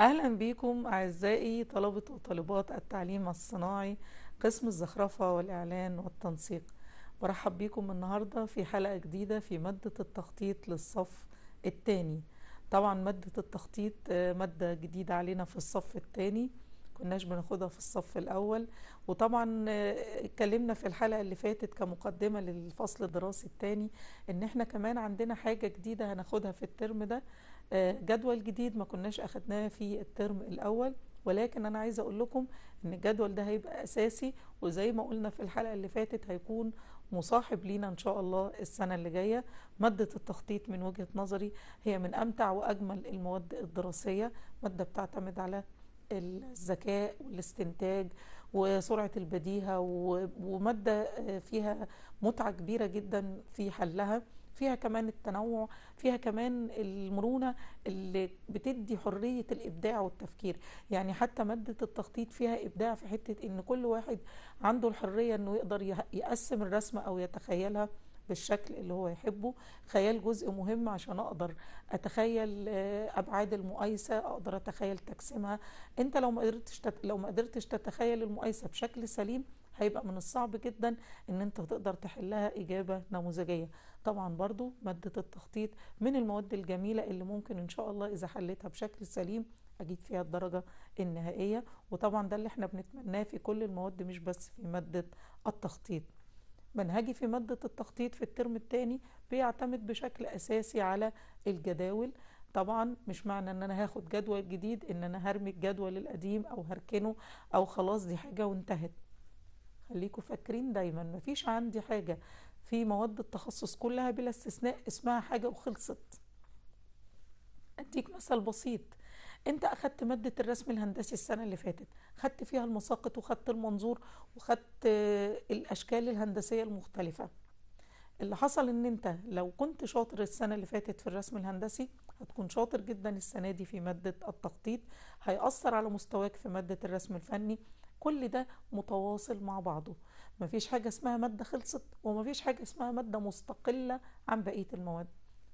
أهلا بكم أعزائي طلبة وطالبات التعليم الصناعي قسم الزخرفة والإعلان والتنسيق برحب بكم النهاردة في حلقة جديدة في مادة التخطيط للصف الثاني طبعا مادة التخطيط آه، مادة جديدة علينا في الصف الثاني كناش بناخدها في الصف الأول وطبعا آه، اتكلمنا في الحلقة اللي فاتت كمقدمة للفصل الدراسي الثاني إن احنا كمان عندنا حاجة جديدة هناخدها في الترم ده آه، جدول جديد ما كناش أخدناه في الترم الأول ولكن أنا عايزة أقول لكم إن الجدول ده هيبقى أساسي وزي ما قلنا في الحلقة اللي فاتت هيكون مصاحب لينا إن شاء الله السنة اللي جاية مادة التخطيط من وجهة نظري هي من أمتع وأجمل المواد الدراسية مادة بتعتمد على الذكاء والاستنتاج وسرعة البديهة ومادة آه، فيها متعة كبيرة جدا في حلها فيها كمان التنوع فيها كمان المرونة اللي بتدي حرية الإبداع والتفكير يعني حتى مادة التخطيط فيها إبداع في حتة إن كل واحد عنده الحرية إنه يقدر يقسم الرسمة أو يتخيلها بالشكل اللي هو يحبه خيال جزء مهم عشان اقدر اتخيل آه، ابعاد المقايسه اقدر اتخيل تقسيمها انت لو ما قدرتش لو ما قدرتش تتخيل المقايسه بشكل سليم هيبقى من الصعب جدا ان انت تقدر تحلها اجابه نموذجيه طبعا برضو مادة التخطيط من المواد الجميلة اللي ممكن ان شاء الله اذا حلتها بشكل سليم اجيب فيها الدرجة النهائية وطبعا ده اللي احنا بنتمناه في كل المواد مش بس في مادة التخطيط منهجي في مادة التخطيط في الترم الثاني بيعتمد بشكل أساسي على الجداول طبعا مش معنى ان انا هاخد جدول جديد ان انا هرمي الجدول القديم او هركنه او خلاص دي حاجة وانتهت خليكم فاكرين دايما مفيش عندي حاجة في مواد التخصص كلها بلا استثناء اسمها حاجة وخلصت أديك مثل بسيط انت اخدت مادة الرسم الهندسي السنة اللي فاتت خدت فيها المساقط وخدت المنظور وخدت الاشكال الهندسية المختلفة اللي حصل ان انت لو كنت شاطر السنة اللي فاتت في الرسم الهندسي هتكون شاطر جدا السنة دي في مادة التخطيط هيأثر على مستواك في مادة الرسم الفني كل ده متواصل مع بعضه ما فيش حاجة اسمها مادة خلصت وما فيش حاجة اسمها مادة مستقلة عن بقية المواد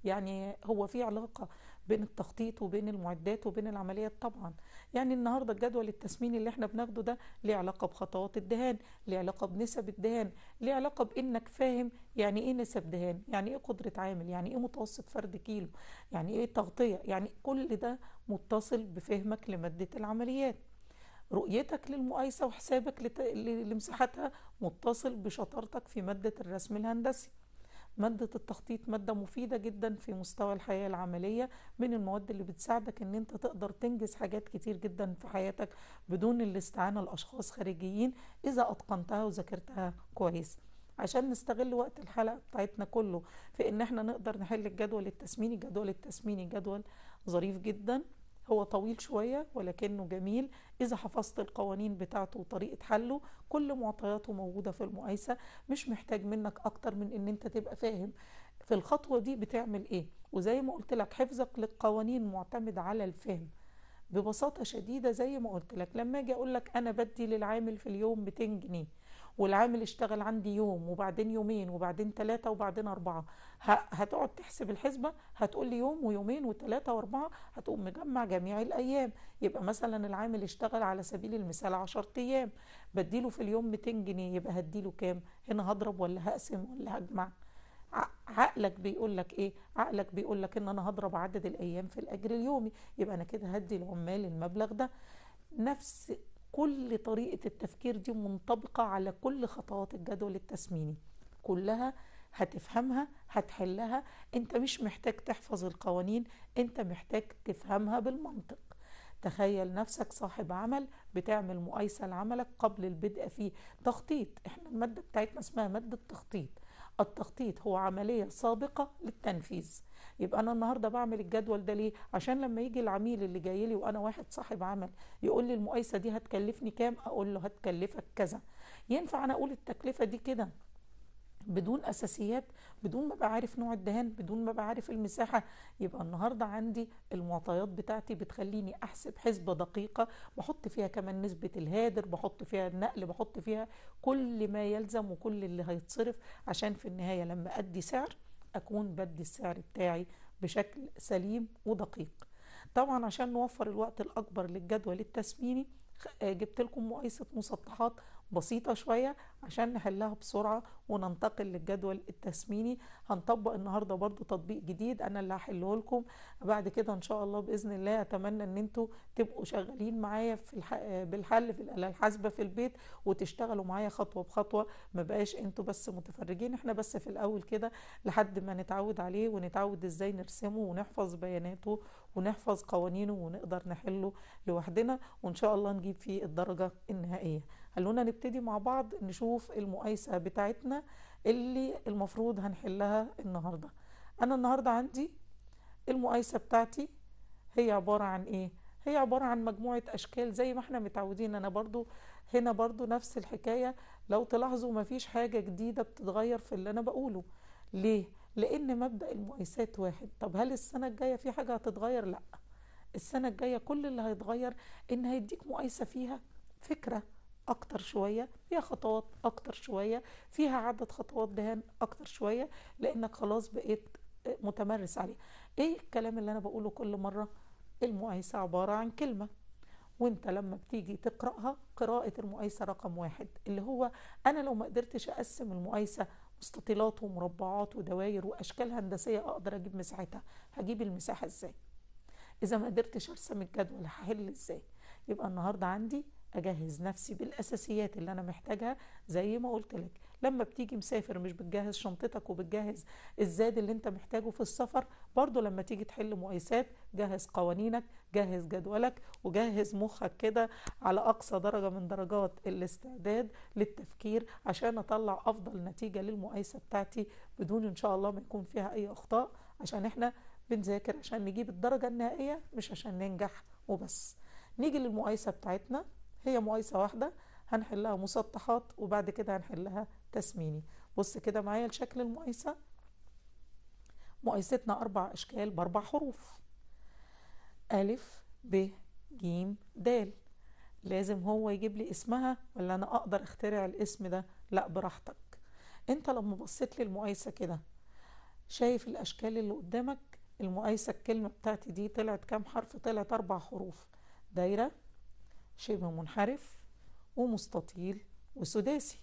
يعني هو في علاقة بين التخطيط وبين المعدات وبين العمليات طبعا يعني النهاردة الجدول التسميني اللي احنا بناخده ده ليه علاقة بخطوات الدهان ليه علاقة بنسب الدهان ليه علاقة بانك فاهم يعني ايه نسب دهان يعني ايه قدرة عامل يعني ايه متوسط فرد كيلو يعني ايه تغطية يعني كل ده متصل بفهمك لمادة العمليات رؤيتك للمقايسة وحسابك لت... لمساحتها متصل بشطارتك في مادة الرسم الهندسي مادة التخطيط مادة مفيدة جدا في مستوى الحياة العملية من المواد اللي بتساعدك ان انت تقدر تنجز حاجات كتير جدا في حياتك بدون الاستعانة لأشخاص خارجيين إذا أتقنتها وذاكرتها كويس عشان نستغل وقت الحلقة بتاعتنا كله في ان احنا نقدر نحل الجدول التسميني جدول التسميني جدول ظريف جدا هو طويل شوية ولكنه جميل إذا حفظت القوانين بتاعته وطريقة حله كل معطياته موجودة في المقايسة مش محتاج منك أكتر من إن أنت تبقى فاهم في الخطوة دي بتعمل إيه وزي ما قلت لك حفظك للقوانين معتمد على الفهم ببساطة شديدة زي ما قلت لك لما أجي أقول لك أنا بدي للعامل في اليوم 200 جنيه والعامل اشتغل عندي يوم وبعدين يومين وبعدين ثلاثة وبعدين أربعة هتقعد تحسب الحسبة هتقول لي يوم ويومين وثلاثة وأربعة هتقوم مجمع جميع الأيام يبقى مثلا العامل اشتغل على سبيل المثال 10 أيام بديله في اليوم 200 جنيه يبقى هديله كام هنا هضرب ولا هقسم ولا هجمع عقلك بيقول لك ايه عقلك بيقول لك ان انا هضرب عدد الايام في الاجر اليومي يبقى انا كده هدي العمال المبلغ ده نفس كل طريقة التفكير دي منطبقة على كل خطوات الجدول التسميني كلها هتفهمها هتحلها انت مش محتاج تحفظ القوانين انت محتاج تفهمها بالمنطق تخيل نفسك صاحب عمل بتعمل مقايسة لعملك قبل البدء فيه تخطيط احنا المادة بتاعتنا اسمها مادة تخطيط التخطيط هو عملية سابقة للتنفيذ يبقى أنا النهاردة بعمل الجدول ده ليه عشان لما يجي العميل اللي جاي لي وأنا واحد صاحب عمل يقول لي المقايسة دي هتكلفني كام أقول له هتكلفك كذا ينفع أنا أقول التكلفة دي كده بدون اساسيات بدون ما ابقى عارف نوع الدهان بدون ما ابقى عارف المساحه يبقى النهارده عندي المعطيات بتاعتي بتخليني احسب حسبه دقيقه بحط فيها كمان نسبه الهادر بحط فيها النقل بحط فيها كل ما يلزم وكل اللي هيتصرف عشان في النهايه لما ادي سعر اكون بدي السعر بتاعي بشكل سليم ودقيق طبعا عشان نوفر الوقت الاكبر للجدول التسميني آه، جبت لكم مقايسة مسطحات بسيطة شوية عشان نحلها بسرعة وننتقل للجدول التسميني هنطبق النهاردة برضو تطبيق جديد أنا اللي هحله لكم بعد كده إن شاء الله بإذن الله أتمنى أن انتوا تبقوا شغالين معايا في الح... بالحل في الآلة الحاسبة في البيت وتشتغلوا معايا خطوة بخطوة ما بقاش انتوا بس متفرجين احنا بس في الأول كده لحد ما نتعود عليه ونتعود إزاي نرسمه ونحفظ بياناته ونحفظ قوانينه ونقدر نحله لوحدنا وان شاء الله نجيب فيه الدرجه النهائيه خلونا نبتدي مع بعض نشوف المقايسه بتاعتنا اللي المفروض هنحلها النهارده انا النهارده عندي المقايسه بتاعتي هي عباره عن ايه هي عباره عن مجموعه اشكال زي ما احنا متعودين انا برضو هنا برضو نفس الحكايه لو تلاحظوا مفيش حاجه جديده بتتغير في اللي انا بقوله ليه لأن مبدأ المؤسسات واحد طب هل السنة الجاية في حاجة هتتغير؟ لأ السنة الجاية كل اللي هيتغير إن هيديك مؤيسه فيها فكرة اكتر شويه فيها خطوات اكتر شويه فيها عدد خطوات دهان اكتر شويه لانك خلاص بقيت متمرس عليها ايه الكلام اللي انا بقوله كل مره المؤيسة عباره عن كلمه وانت لما بتيجي تقراها قراءه المؤيسة رقم واحد اللي هو انا لو ما قدرتش اقسم المؤيسة مستطيلات ومربعات ودواير واشكال هندسيه اقدر اجيب مساحتها هجيب المساحه ازاي اذا ما قدرتش ارسم الجدول هحل ازاي يبقى النهارده عندي اجهز نفسي بالاساسيات اللي انا محتاجها زي ما قلت لك لما بتيجي مسافر مش بتجهز شنطتك وبتجهز الزاد اللي انت محتاجه في السفر برضو لما تيجي تحل مقايسات جهز قوانينك جهز جدولك وجهز مخك كده على أقصى درجة من درجات الاستعداد للتفكير عشان أطلع أفضل نتيجة للمقايسة بتاعتي بدون إن شاء الله ما يكون فيها أي أخطاء عشان إحنا بنذاكر عشان نجيب الدرجة النهائية مش عشان ننجح وبس نيجي للمقايسة بتاعتنا هي مقايسة واحدة هنحلها مسطحات وبعد كده هنحلها تسميني بص كده معايا لشكل المقايسة مقايستنا أربع أشكال بأربع حروف ألف ب ج د لازم هو يجيب لي اسمها ولا أنا أقدر أخترع الاسم ده لأ براحتك أنت لما بصيت لي المقايسة كده شايف الأشكال اللي قدامك المقايسة الكلمة بتاعتي دي طلعت كام حرف طلعت أربع حروف دايرة شبه منحرف ومستطيل وسداسي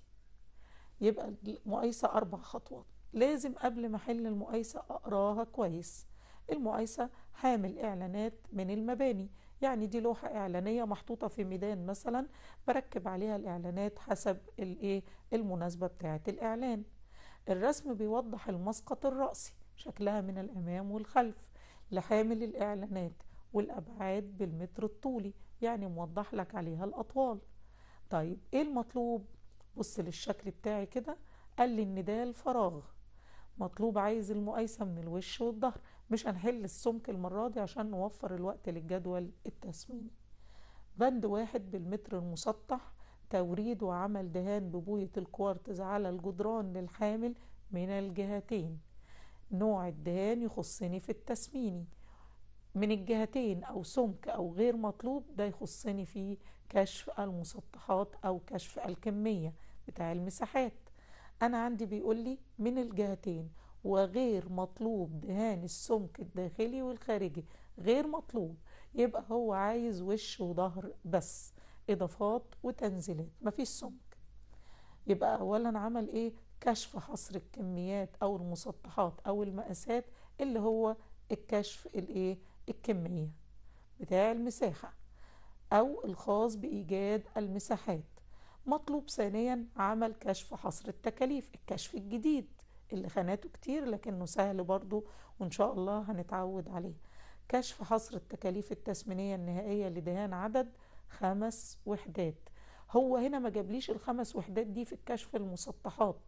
يبقى المقايسة أربع خطوات لازم قبل ما أحل المقايسة أقراها كويس المقايسة حامل إعلانات من المباني يعني دي لوحة إعلانية محطوطة في ميدان مثلا بركب عليها الإعلانات حسب المناسبة بتاعة الإعلان الرسم بيوضح المسقط الرأسي شكلها من الأمام والخلف لحامل الإعلانات والأبعاد بالمتر الطولي يعني موضح لك عليها الأطوال طيب إيه المطلوب بص للشكل بتاعي كده قال لي ان ده الفراغ مطلوب عايز المقايسة من الوش والظهر مش هنحل السمك المرة دي عشان نوفر الوقت للجدول التسويني بند واحد بالمتر المسطح توريد وعمل دهان ببوية الكوارتز على الجدران للحامل من الجهتين نوع الدهان يخصني في التسميني من الجهتين أو سمك أو غير مطلوب ده يخصني في كشف المسطحات أو كشف الكمية بتاع المساحات أنا عندي بيقول لي من الجهتين وغير مطلوب دهان السمك الداخلي والخارجي غير مطلوب يبقى هو عايز وش وظهر بس إضافات وتنزيلات مفيش سمك يبقى أولا عمل إيه كشف حصر الكميات أو المسطحات أو المقاسات اللي هو الكشف الإيه الكمية بتاع المساحة أو الخاص بإيجاد المساحات مطلوب ثانيا عمل كشف حصر التكاليف الكشف الجديد اللي خاناته كتير لكنه سهل برضو وإن شاء الله هنتعود عليه كشف حصر التكاليف التسمينية النهائية لدهان عدد خمس وحدات هو هنا ما جابليش الخمس وحدات دي في الكشف المسطحات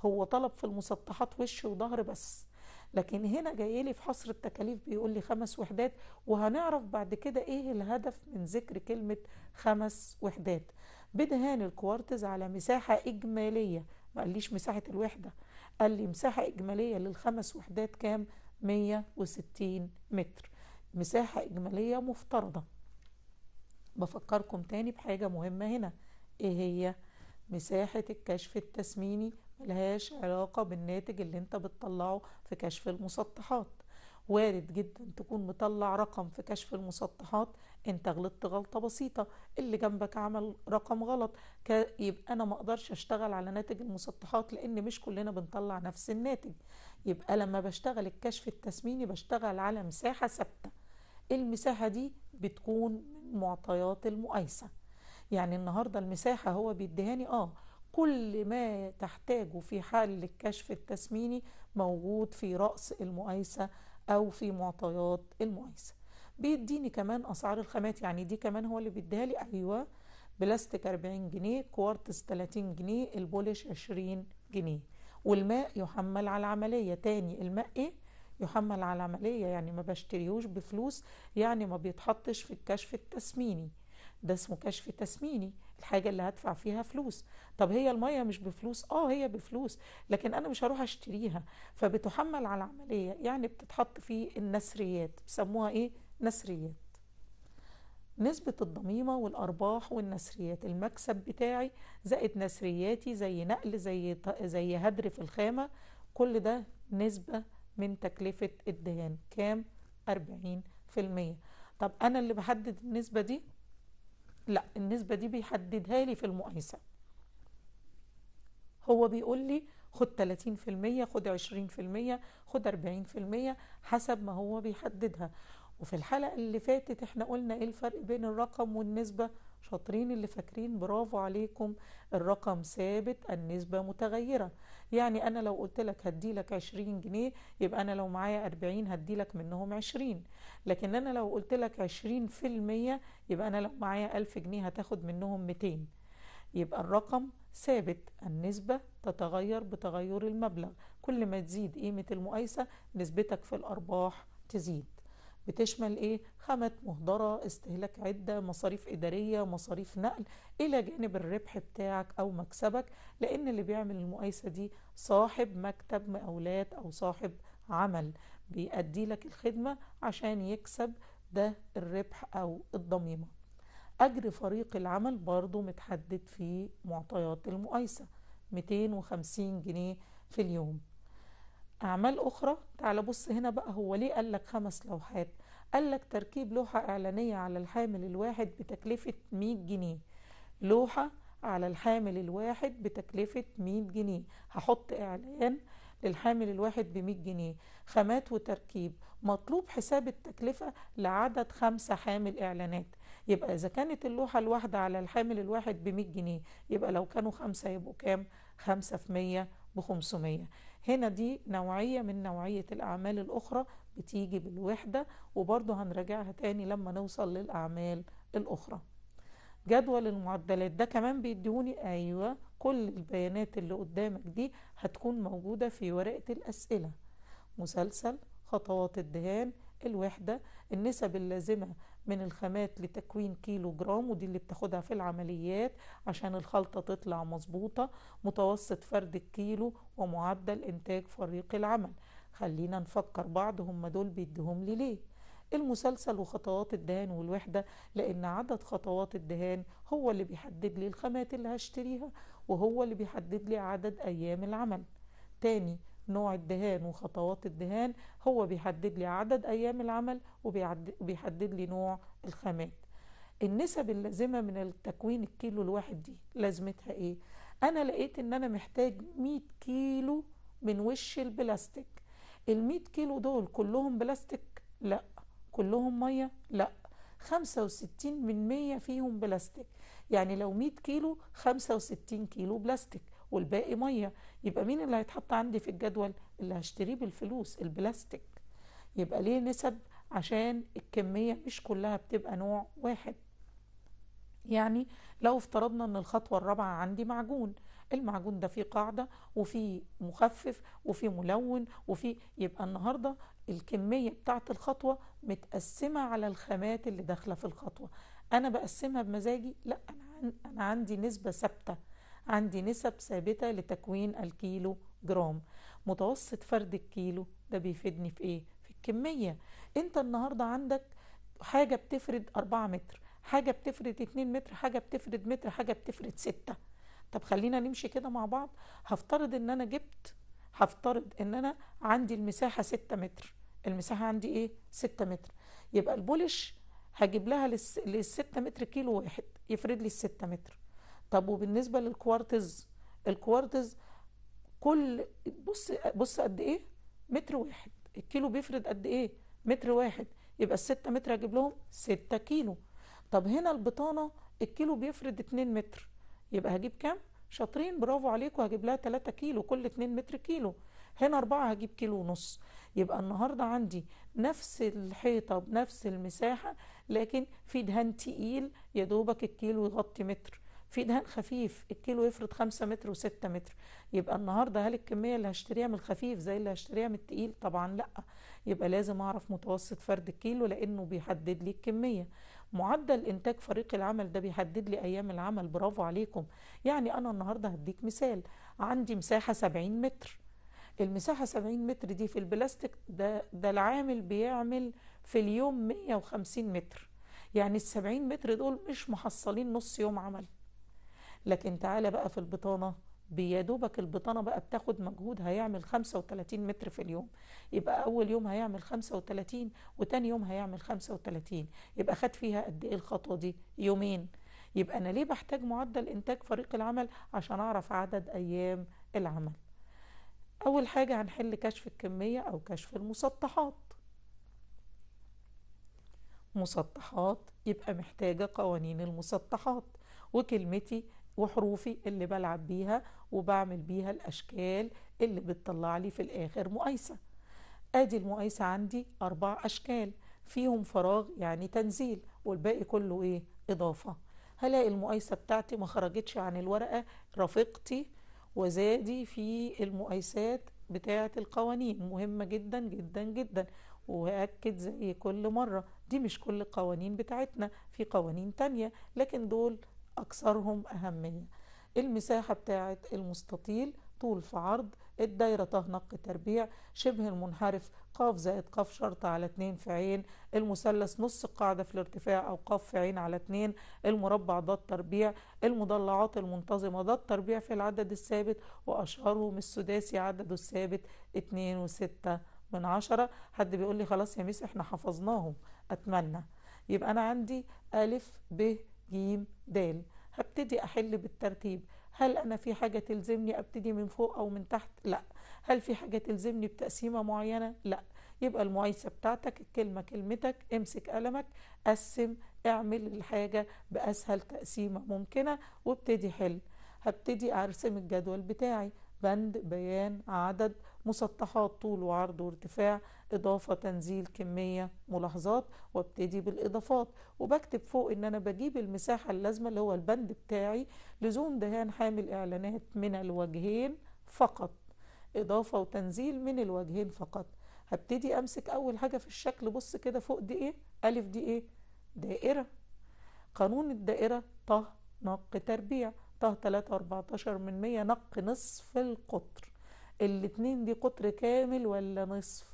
هو طلب في المسطحات وش وظهر بس لكن هنا جاي لي في حصر التكاليف بيقول لي خمس وحدات وهنعرف بعد كده ايه الهدف من ذكر كلمة خمس وحدات بدهان الكوارتز على مساحة إجمالية ما قاليش مساحة الوحدة قال لي مساحة إجمالية للخمس وحدات كام 160 متر مساحة إجمالية مفترضة بفكركم تاني بحاجة مهمة هنا إيه هي مساحة الكشف التسميني ملهاش علاقة بالناتج اللي انت بتطلعه في كشف المسطحات وارد جدا تكون مطلع رقم في كشف المسطحات انت غلطت غلطه بسيطه اللي جنبك عمل رقم غلط يبقى انا ما اقدرش اشتغل على ناتج المسطحات لان مش كلنا بنطلع نفس الناتج يبقى لما بشتغل الكشف التسميني بشتغل على مساحه ثابته المساحه دي بتكون من معطيات المقايسه يعني النهارده المساحه هو بيديهاني اه كل ما تحتاجه في حل الكشف التسميني موجود في رأس المقايسة أو في معطيات المقايسة بيديني كمان اسعار الخامات يعني دي كمان هو اللي بيديها لي ايوه بلاستيك 40 جنيه كوارتز 30 جنيه البولش 20 جنيه والماء يحمل على العملية تاني الماء ايه يحمل على العملية يعني ما بشتريهوش بفلوس يعني ما بيتحطش في الكشف التسميني ده اسمه كشف تسميني الحاجة اللي هدفع فيها فلوس طب هي المية مش بفلوس اه هي بفلوس لكن انا مش هروح اشتريها فبتحمل على العملية يعني بتتحط في النسريات بيسموها ايه نسريات نسبة الضميمة والأرباح والنسريات المكسب بتاعي زائد نسرياتي زي نقل زي, زي هدر في الخامة كل ده نسبة من تكلفة الدهان كام؟ 40% طب أنا اللي بحدد النسبة دي؟ لا النسبة دي بيحددها لي في المقايسة هو بيقول لي خد 30% خد 20% خد 40% حسب ما هو بيحددها وفي الحلقة اللي فاتت احنا قلنا ايه الفرق بين الرقم والنسبة شاطرين اللي فاكرين برافو عليكم الرقم ثابت النسبة متغيرة يعني انا لو قلت لك هدي لك 20 جنيه يبقى انا لو معايا 40 هدي لك منهم 20 لكن انا لو قلت لك 20% يبقى انا لو معايا 1000 جنيه هتاخد منهم 200 يبقى الرقم ثابت النسبة تتغير بتغير المبلغ كل ما تزيد قيمة المقايسة نسبتك في الأرباح تزيد بتشمل ايه خامات مهدرة استهلاك عدة مصاريف إدارية مصاريف نقل إلى جانب الربح بتاعك أو مكسبك لأن اللي بيعمل المقايسة دي صاحب مكتب مقاولات أو صاحب عمل بيأدي لك الخدمة عشان يكسب ده الربح أو الضميمة أجر فريق العمل برضو متحدد في معطيات المقايسة 250 جنيه في اليوم أعمال أخرى تعال بص هنا بقى هو ليه قال لك خمس لوحات قال لك تركيب لوحة إعلانية على الحامل الواحد بتكلفة 100 جنيه لوحة على الحامل الواحد بتكلفة 100 جنيه هحط إعلان للحامل الواحد ب 100 جنيه خامات وتركيب مطلوب حساب التكلفة لعدد خمسة حامل إعلانات يبقى إذا كانت اللوحة الواحدة على الحامل الواحد ب 100 جنيه يبقى لو كانوا خمسة يبقوا كام؟ خمسة في مية بخمسمية هنا دي نوعية من نوعية الأعمال الأخرى بتيجي بالوحدة وبرضو هنراجعها تاني لما نوصل للأعمال الأخرى جدول المعدلات ده كمان بيديوني أيوة كل البيانات اللي قدامك دي هتكون موجودة في ورقة الأسئلة مسلسل خطوات الدهان الوحدة النسب اللازمة من الخامات لتكوين كيلو جرام ودي اللي بتاخدها في العمليات عشان الخلطة تطلع مظبوطة متوسط فرد الكيلو ومعدل إنتاج فريق العمل خلينا نفكر بعض هم دول بيديهم لي ليه المسلسل وخطوات الدهان والوحدة لأن عدد خطوات الدهان هو اللي بيحدد لي الخامات اللي هشتريها وهو اللي بيحدد لي عدد أيام العمل تاني نوع الدهان وخطوات الدهان هو بيحدد لي عدد أيام العمل وبيحدد لي نوع الخامات النسب اللازمة من التكوين الكيلو الواحد دي لازمتها ايه؟ أنا لقيت إن أنا محتاج 100 كيلو من وش البلاستيك ال 100 كيلو دول كلهم بلاستيك؟ لا كلهم مية؟ لا 65 من 100 فيهم بلاستيك يعني لو 100 كيلو 65 كيلو بلاستيك والباقي ميه يبقى مين اللي هيتحط عندي في الجدول اللي هشتريه بالفلوس البلاستيك يبقى ليه نسب عشان الكمية مش كلها بتبقى نوع واحد يعني لو افترضنا ان الخطوة الرابعة عندي معجون المعجون ده فيه قاعدة وفيه مخفف وفيه ملون وفيه يبقى النهاردة الكمية بتاعت الخطوة متقسمة على الخامات اللي داخلة في الخطوة انا بقسمها بمزاجي لا انا عندي نسبة ثابتة عندي نسب ثابتة لتكوين الكيلو جرام متوسط فرد الكيلو ده بيفيدني في ايه؟ في الكمية انت النهاردة عندك حاجة بتفرد 4 متر حاجة بتفرد 2 متر حاجة بتفرد متر حاجة بتفرد 6 طب خلينا نمشي كده مع بعض هفترض ان انا جبت هفترض ان انا عندي المساحة 6 متر المساحة عندي ايه 6 متر يبقى البولش هجيب لها لل 6 متر كيلو واحد يفرد لي ال 6 متر طب وبالنسبه للكوارتز الكوارتز كل بص بص قد ايه متر واحد الكيلو بيفرد قد ايه متر واحد يبقى الستة متر هجيب لهم ستة كيلو طب هنا البطانة الكيلو بيفرد اتنين متر يبقى هجيب كام شاطرين برافو عليكم هجيب لها تلاتة كيلو كل اتنين متر كيلو هنا أربعة هجيب كيلو ونص يبقى النهاردة عندي نفس الحيطة بنفس المساحة لكن في دهان تقيل يا دوبك الكيلو يغطي متر في دهان خفيف الكيلو يفرض 5 متر و6 متر يبقى النهارده هل الكميه اللي هشتريها من الخفيف زي اللي هشتريها من التقيل طبعا لا يبقى لازم اعرف متوسط فرد الكيلو لانه بيحدد لي الكميه معدل انتاج فريق العمل ده بيحدد لي ايام العمل برافو عليكم يعني انا النهارده هديك مثال عندي مساحه 70 متر المساحة 70 متر دي في البلاستيك ده, ده العامل بيعمل في اليوم 150 متر يعني ال 70 متر دول مش محصلين نص يوم عمل لكن تعالى بقى في البطانه بيدوبك البطانة بقى بتاخد مجهود هيعمل 35 متر في اليوم يبقى أول يوم هيعمل 35 وتاني يوم هيعمل 35 يبقى خد فيها قد إيه الخطوة دي يومين يبقى أنا ليه بحتاج معدل إنتاج فريق العمل عشان أعرف عدد أيام العمل أول حاجة هنحل كشف الكمية أو كشف المسطحات مسطحات يبقى محتاجة قوانين المسطحات وكلمتي وحروفي اللي بلعب بيها وبعمل بيها الأشكال اللي بتطلع لي في الآخر مقايسة آدي المقايسة عندي أربع أشكال فيهم فراغ يعني تنزيل والباقي كله إيه إضافة هلاقي المقايسة بتاعتي ما خرجتش عن الورقة رفيقتي وزادي في المقايسات بتاعة القوانين مهمة جدا جدا جدا وأكد زي كل مرة دي مش كل القوانين بتاعتنا في قوانين تانية لكن دول أكثرهم أهمية المساحة بتاعة المستطيل طول في عرض الدايرة تهنق تربيع شبه المنحرف قاف زائد قاف شرطة على اتنين في عين المثلث نص القاعدة في الارتفاع أو قاف في عين على اتنين المربع ضد تربيع المضلعات المنتظمة ضد تربيع في العدد الثابت وأشهرهم السداسي عدده الثابت اتنين وستة من عشرة حد بيقول لي خلاص يا ميس احنا حفظناهم أتمنى يبقى أنا عندي ألف ب ج د هبتدي أحل بالترتيب هل أنا في حاجة تلزمني أبتدي من فوق أو من تحت؟ لا هل في حاجة تلزمني بتقسيمة معينة؟ لا يبقى المعيسة بتاعتك الكلمة كلمتك امسك قلمك قسم اعمل الحاجة بأسهل تقسيمة ممكنة وابتدي حل هبتدي أرسم الجدول بتاعي بند بيان عدد مسطحات طول وعرض وارتفاع اضافة تنزيل كمية ملاحظات وابتدي بالاضافات وبكتب فوق ان انا بجيب المساحة اللازمة اللي هو البند بتاعي لزوم دهان حامل اعلانات من الوجهين فقط اضافة وتنزيل من الوجهين فقط هبتدي امسك اول حاجة في الشكل بص كده فوق دي ايه الف دي ايه دائرة قانون الدائرة طه نق تربيع طه 3 14 من 100 نق نصف القطر الاتنين دي قطر كامل ولا نصف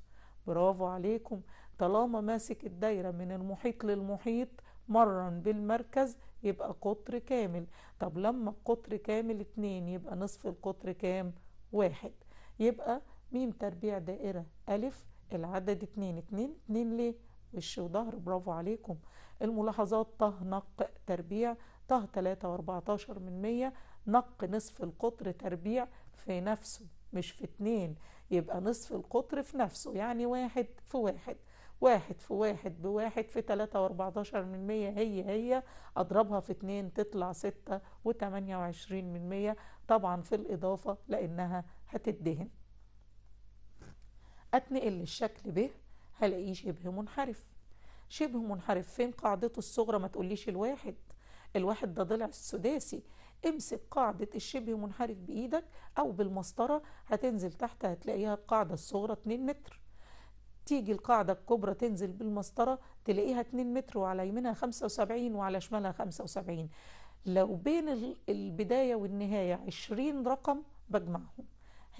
برافو عليكم طالما ماسك الدايرة من المحيط للمحيط مرن بالمركز يبقى قطر كامل طب لما القطر كامل اتنين يبقى نصف القطر كام واحد يبقى ميم تربيع دائرة ألف العدد اتنين اتنين اتنين ليه وش وظهر برافو عليكم الملاحظات طه نق تربيع طه تلاتة واربعتاشر من مية نق نصف القطر تربيع في نفسه مش في اتنين يبقى نصف القطر في نفسه يعني واحد في واحد واحد في واحد بواحد في تلاتة واربعتاشر من مية هي هي أضربها في اتنين تطلع ستة وتمانية وعشرين من مية طبعا في الإضافة لأنها هتدهن أتنقل للشكل ب هلاقيه شبه منحرف شبه منحرف فين قاعدته الصغرى ما تقوليش الواحد الواحد ده ضلع السداسي امسك قاعدة الشبه منحرف بإيدك أو بالمسطرة هتنزل تحت هتلاقيها القاعدة الصغرى 2 متر تيجي القاعدة الكبرى تنزل بالمسطرة تلاقيها 2 متر وعلى يمينها 75 وعلى شمالها 75 لو بين البداية والنهاية 20 رقم بجمعهم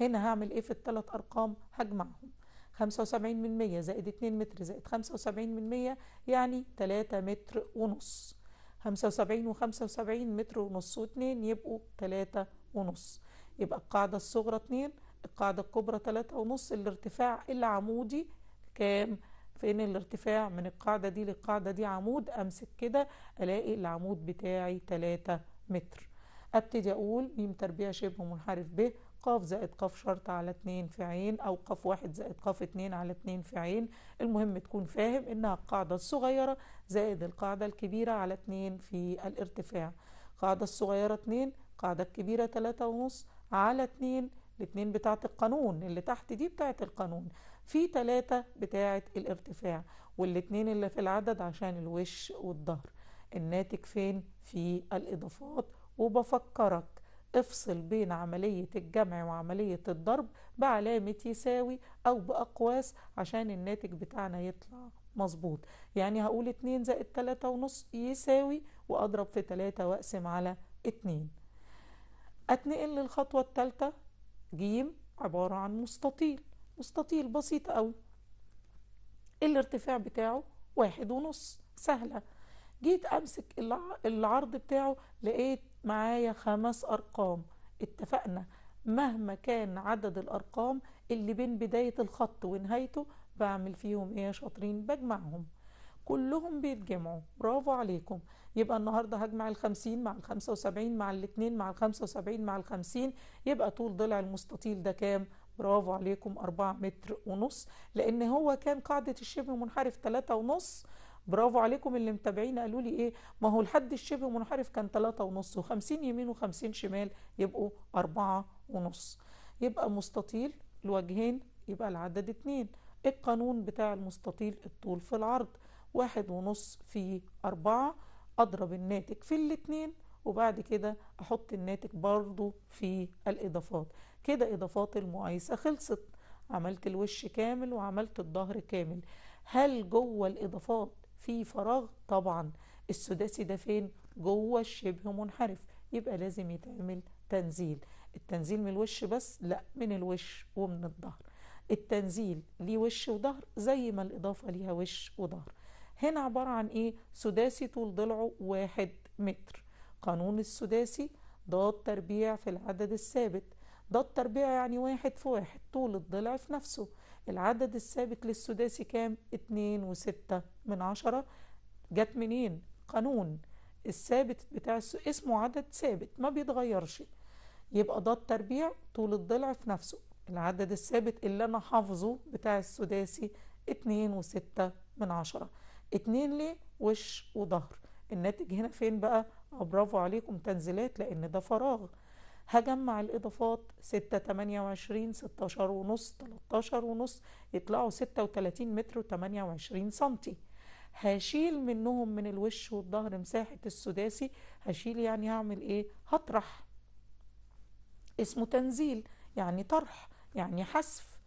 هنا هعمل ايه في الثلاث ارقام هجمعهم 75 من 100 زائد 2 متر زائد 75 من 100 يعني 3 متر ونص 75 و75 متر ونص واتنين يبقوا 3 ونص يبقى القاعدة الصغرى 2 القاعدة الكبرى 3 ونص الارتفاع العمودي كام؟ فين الارتفاع من القاعدة دي للقاعدة دي عمود أمسك كده ألاقي العمود بتاعي 3 متر أبتدي أقول ميم تربيع شبه منحرف به قاف زائد قاف شرط على اتنين في عين أو قاف واحد زائد قاف اتنين على اتنين في عين المهم تكون فاهم إنها القاعدة الصغيرة زائد القاعدة الكبيرة على اتنين في الارتفاع القاعدة الصغيرة اتنين القاعدة الكبيرة تلاتة ونص على اتنين الاتنين بتاعة القانون اللي تحت دي بتاعة القانون في تلاتة بتاعة الارتفاع والاتنين اللي في العدد عشان الوش والظهر الناتج فين في الإضافات وبفكرك افصل بين عملية الجمع وعملية الضرب بعلامة يساوي أو بأقواس عشان الناتج بتاعنا يطلع مظبوط يعني هقول 2 زائد 3 ونص يساوي وأضرب في 3 وأقسم على 2 أتنقل للخطوة الثالثة جيم عبارة عن مستطيل مستطيل بسيط قوي الارتفاع بتاعه واحد ونص سهلة جيت أمسك العرض بتاعه لقيت معايا خمس أرقام اتفقنا مهما كان عدد الأرقام اللي بين بداية الخط ونهايته بعمل فيهم ايه يا شاطرين بجمعهم كلهم بيتجمعوا برافو عليكم يبقى النهاردة هجمع الخمسين مع الخمسة وسبعين مع الاتنين مع الخمسة وسبعين مع الخمسين يبقى طول ضلع المستطيل ده كام برافو عليكم أربعة متر ونص لأن هو كان قاعدة الشبه منحرف تلاتة ونص برافو عليكم اللي متابعين قالوا لي ايه ما هو الحد الشبه منحرف كان 3 ونص و50 يمين و50 شمال يبقوا 4 ونص يبقى مستطيل الوجهين يبقى العدد 2 القانون بتاع المستطيل الطول في العرض 1.5 ونص في 4 أضرب الناتج في الاثنين وبعد كده أحط الناتج برضو في الإضافات كده إضافات المعايسه خلصت عملت الوش كامل وعملت الظهر كامل هل جوه الإضافات في فراغ طبعا السداسي ده فين جوه الشبه منحرف يبقى لازم يتعمل تنزيل التنزيل من الوش بس لا من الوش ومن الظهر التنزيل ليه وش وظهر زي ما الإضافة ليها وش وظهر هنا عبارة عن إيه سداسي طول ضلعه واحد متر قانون السداسي ضاد تربيع في العدد الثابت ضاد تربيع يعني واحد في واحد طول الضلع في نفسه العدد الثابت للسداسي كام؟ اتنين وستة من عشرة جت منين؟ قانون الثابت بتاع الس... اسمه عدد ثابت ما بيتغيرش يبقى ده التربيع طول الضلع في نفسه العدد الثابت اللي انا حافظه بتاع السداسي اتنين وستة من عشرة اتنين ليه وش وظهر الناتج هنا فين بقى برافو عليكم تنزيلات لان ده فراغ هجمع الاضافات 6 28 16 ونص 13 ونص يطلعوا 36 متر و28 سنتي هشيل منهم من الوش والظهر مساحة السداسي هشيل يعني هعمل ايه هطرح اسمه تنزيل يعني طرح يعني حذف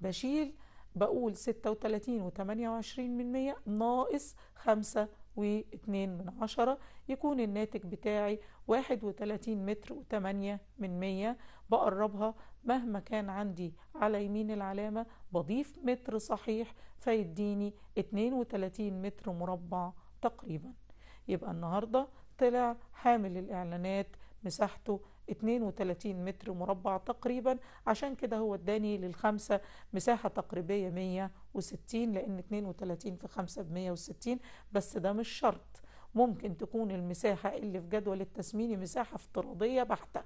بشيل بقول 36 و28 من 100 ناقص 5 واتنين من عشرة يكون الناتج بتاعي واحد وتلاتين متر وتمانية من مية بقربها مهما كان عندي على يمين العلامة بضيف متر صحيح فيديني اتنين وتلاتين متر مربع تقريبا يبقى النهاردة طلع حامل الإعلانات مساحته 32 متر مربع تقريبا عشان كده هو اداني للخمسة مساحة تقريبية 160 لأن 32 في 5 ب 160 بس ده مش شرط ممكن تكون المساحة اللي في جدول التسميني مساحة افتراضية بحتة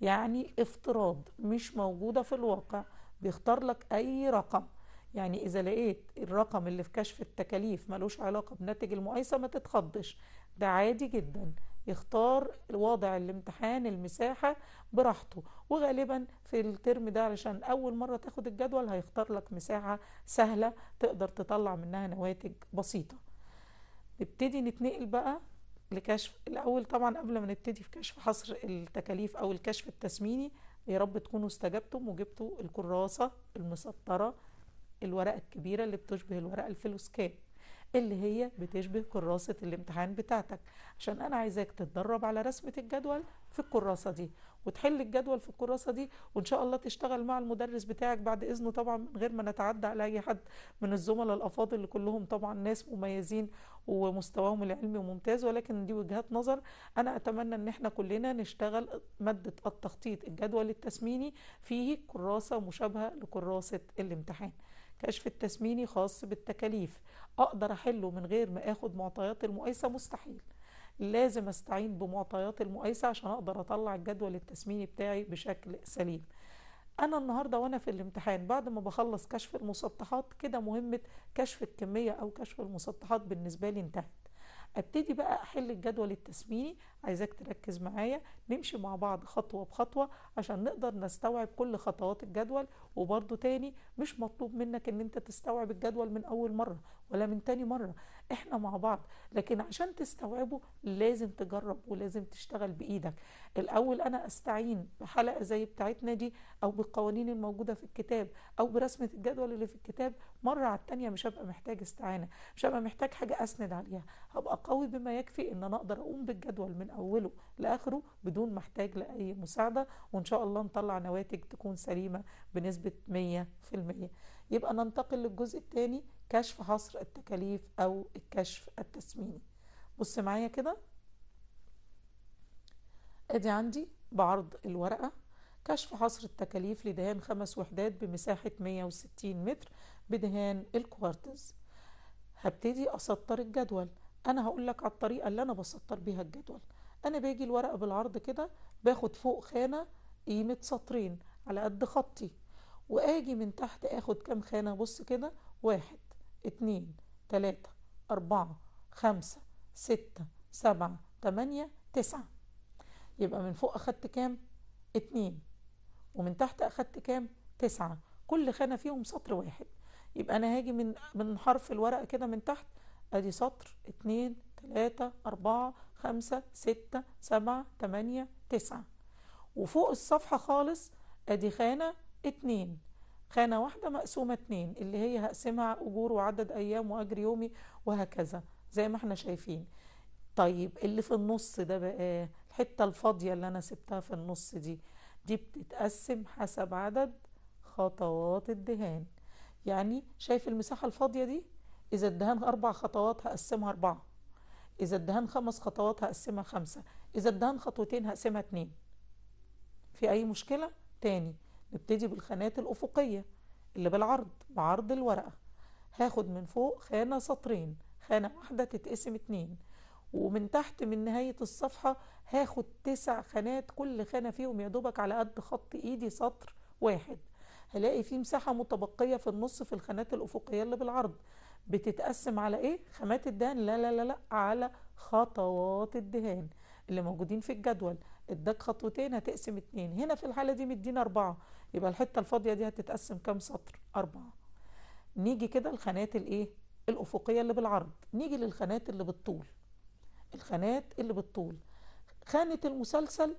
يعني افتراض مش موجودة في الواقع بيختار لك أي رقم يعني إذا لقيت الرقم اللي في كشف التكاليف ملوش علاقة بناتج المقايسة ما تتخضش ده عادي جداً يختار الوضع الامتحان المساحة براحته وغالبا في الترم ده علشان أول مرة تاخد الجدول هيختار لك مساحة سهلة تقدر تطلع منها نواتج بسيطة نبتدي نتنقل بقى لكشف الأول طبعا قبل ما نبتدي في كشف حصر التكاليف أو الكشف التسميني يا رب تكونوا استجبتم وجبتوا الكراسة المسطرة الورقة الكبيرة اللي بتشبه الورقة الفلوسكاب اللي هي بتشبه كراسة الامتحان بتاعتك عشان أنا عايزاك تتدرب على رسمة الجدول في الكراسة دي وتحل الجدول في الكراسة دي وإن شاء الله تشتغل مع المدرس بتاعك بعد إذنه طبعا من غير ما نتعدى على أي حد من الزملاء الأفاضل اللي كلهم طبعا ناس مميزين ومستواهم العلمي ممتاز ولكن دي وجهات نظر أنا أتمنى إن احنا كلنا نشتغل مادة التخطيط الجدول التسميني فيه كراسة مشابهة لكراسة الامتحان كشف التسميني خاص بالتكاليف أقدر أحله من غير ما أخد معطيات المقايسة مستحيل لازم أستعين بمعطيات المقايسة عشان أقدر أطلع الجدول التسميني بتاعي بشكل سليم أنا النهاردة وأنا في الامتحان بعد ما بخلص كشف المسطحات كده مهمة كشف الكمية أو كشف المسطحات بالنسبة لي انتهت ابتدي بقى احل الجدول التسميني عايزاك تركز معايا نمشي مع بعض خطوه بخطوه عشان نقدر نستوعب كل خطوات الجدول وبرده تاني مش مطلوب منك ان انت تستوعب الجدول من اول مره ولا من تاني مرة احنا مع بعض لكن عشان تستوعبه لازم تجرب ولازم تشتغل بايدك الاول انا استعين بحلقة زي بتاعتنا دي او بالقوانين الموجودة في الكتاب او برسمة الجدول اللي في الكتاب مرة على التانية مش هبقى محتاج استعانة مش هبقى محتاج حاجة اسند عليها هبقى قوي بما يكفي ان انا اقدر اقوم بالجدول من اوله لاخره بدون محتاج لاي مساعدة وان شاء الله نطلع نواتج تكون سليمة بنسبة 100% يبقى ننتقل للجزء الثاني كشف حصر التكاليف أو الكشف التسميني بص معايا كده ادي عندي بعرض الورقة كشف حصر التكاليف لدهان خمس وحدات بمساحة 160 متر بدهان الكوارتز هبتدي أسطر الجدول أنا هقول لك على الطريقة اللي أنا بسطر بيها الجدول أنا باجي الورقة بالعرض كده باخد فوق خانة قيمة سطرين على قد خطي وآجي من تحت آخد كام خانة بص كده واحد اتنين تلاتة أربعة خمسة ستة سبعة تمانية تسعة يبقى من فوق أخدت كام؟ اتنين ومن تحت أخدت كام؟ تسعة كل خانة فيهم سطر واحد يبقى أنا هاجي من من حرف الورقة كده من تحت أدي سطر اتنين تلاتة أربعة خمسة ستة سبعة تمانية تسعة وفوق الصفحة خالص أدي خانة اتنين خانة واحدة مقسومة اتنين اللي هي هقسمها أجور وعدد أيام وأجر يومي وهكذا زي ما احنا شايفين طيب اللي في النص ده بقى الحتة الفاضية اللي أنا سبتها في النص دي دي بتتقسم حسب عدد خطوات الدهان يعني شايف المساحة الفاضية دي إذا الدهان أربع خطوات هقسمها أربعة إذا الدهان خمس خطوات هقسمها خمسة إذا الدهان خطوتين هقسمها اتنين في أي مشكلة؟ تاني نبتدي بالخانات الأفقية اللي بالعرض بعرض الورقة هاخد من فوق خانة سطرين خانة واحدة تتقسم اتنين ومن تحت من نهاية الصفحة هاخد تسع خانات كل خانة فيهم يا دوبك على قد خط ايدي سطر واحد هلاقي في مساحة متبقية في النص في الخانات الأفقية اللي بالعرض بتتقسم على ايه؟ خامات الدهان لا لا لا لا على خطوات الدهان اللي موجودين في الجدول اداك خطوتين هتقسم اتنين هنا في الحالة دي مدينا اربعة يبقى الحتة الفاضية دي هتتقسم كام سطر أربعة نيجي كده الخانات الايه الأفقية اللي بالعرض نيجي للخانات اللي بالطول الخانات اللي بالطول خانة المسلسل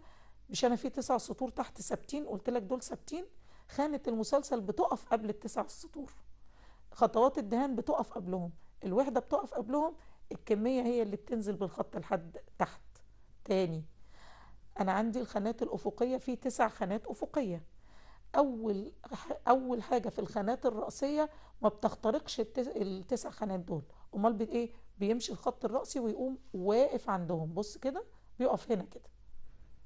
مش أنا في تسع سطور تحت ثابتين قلت لك دول ثابتين خانة المسلسل بتقف قبل التسع سطور خطوات الدهان بتقف قبلهم الوحدة بتقف قبلهم الكمية هي اللي بتنزل بالخط لحد تحت تاني أنا عندي الخانات الأفقية في تسع خانات أفقية اول اول حاجه في الخانات الراسيه ما بتخترقش التسع خانات دول امال بايه بيمشي الخط الراسي ويقوم واقف عندهم بص كده بيقف هنا كده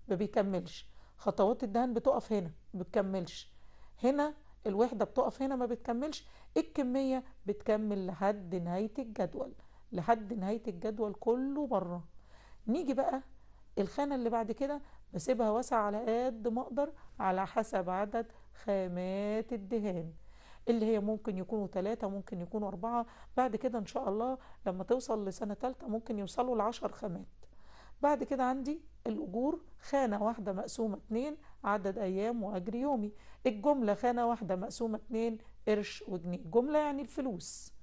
ما بيكملش خطوات الدهن بتقف هنا ما بتكملش هنا الوحده بتقف هنا ما بتكملش الكميه بتكمل لحد نهايه الجدول لحد نهايه الجدول كله بره نيجي بقى الخانه اللي بعد كده بسيبها واسعة على قد ما اقدر على حسب عدد خامات الدهان اللي هي ممكن يكونوا ثلاثة ممكن يكونوا أربعة بعد كده إن شاء الله لما توصل لسنة تالتة ممكن يوصلوا لعشر خامات بعد كده عندي الأجور خانة واحدة مقسومة اتنين عدد أيام وأجر يومي الجملة خانة واحدة مقسومة اتنين قرش وجنيه جملة يعني الفلوس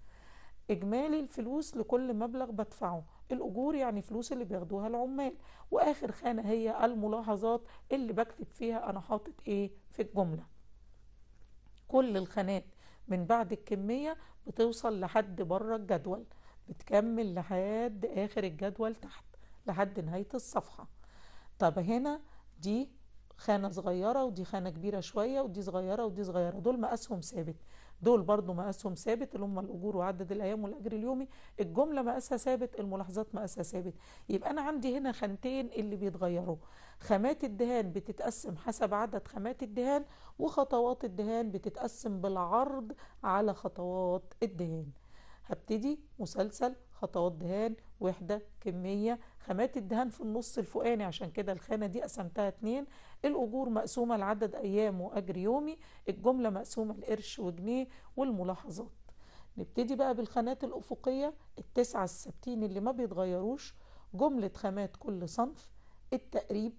إجمالي الفلوس لكل مبلغ بدفعه الأجور يعني فلوس اللي بياخدوها العمال وآخر خانة هي الملاحظات اللي بكتب فيها أنا حاطط إيه في الجملة كل الخانات من بعد الكمية بتوصل لحد بره الجدول بتكمل لحد آخر الجدول تحت لحد نهاية الصفحة طب هنا دي خانة صغيرة ودي خانة كبيرة شوية ودي صغيرة ودي صغيرة دول مقاسهم ثابت دول برضو مقاسهم ثابت اللي هم الاجور وعدد الايام والاجر اليومي الجمله مقاسها ثابت الملاحظات مقاسها ثابت يبقى انا عندي هنا خانتين اللي بيتغيروا خامات الدهان بتتقسم حسب عدد خامات الدهان وخطوات الدهان بتتقسم بالعرض على خطوات الدهان هبتدي مسلسل خطوات دهان وحدة كمية خامات الدهان في النص الفوقاني عشان كده الخانة دي قسمتها اتنين الأجور مقسومة لعدد أيام وأجر يومي الجملة مقسومة لقرش وجنيه والملاحظات نبتدي بقى بالخانات الأفقية التسعة الستين اللي ما بيتغيروش جملة خامات كل صنف التقريب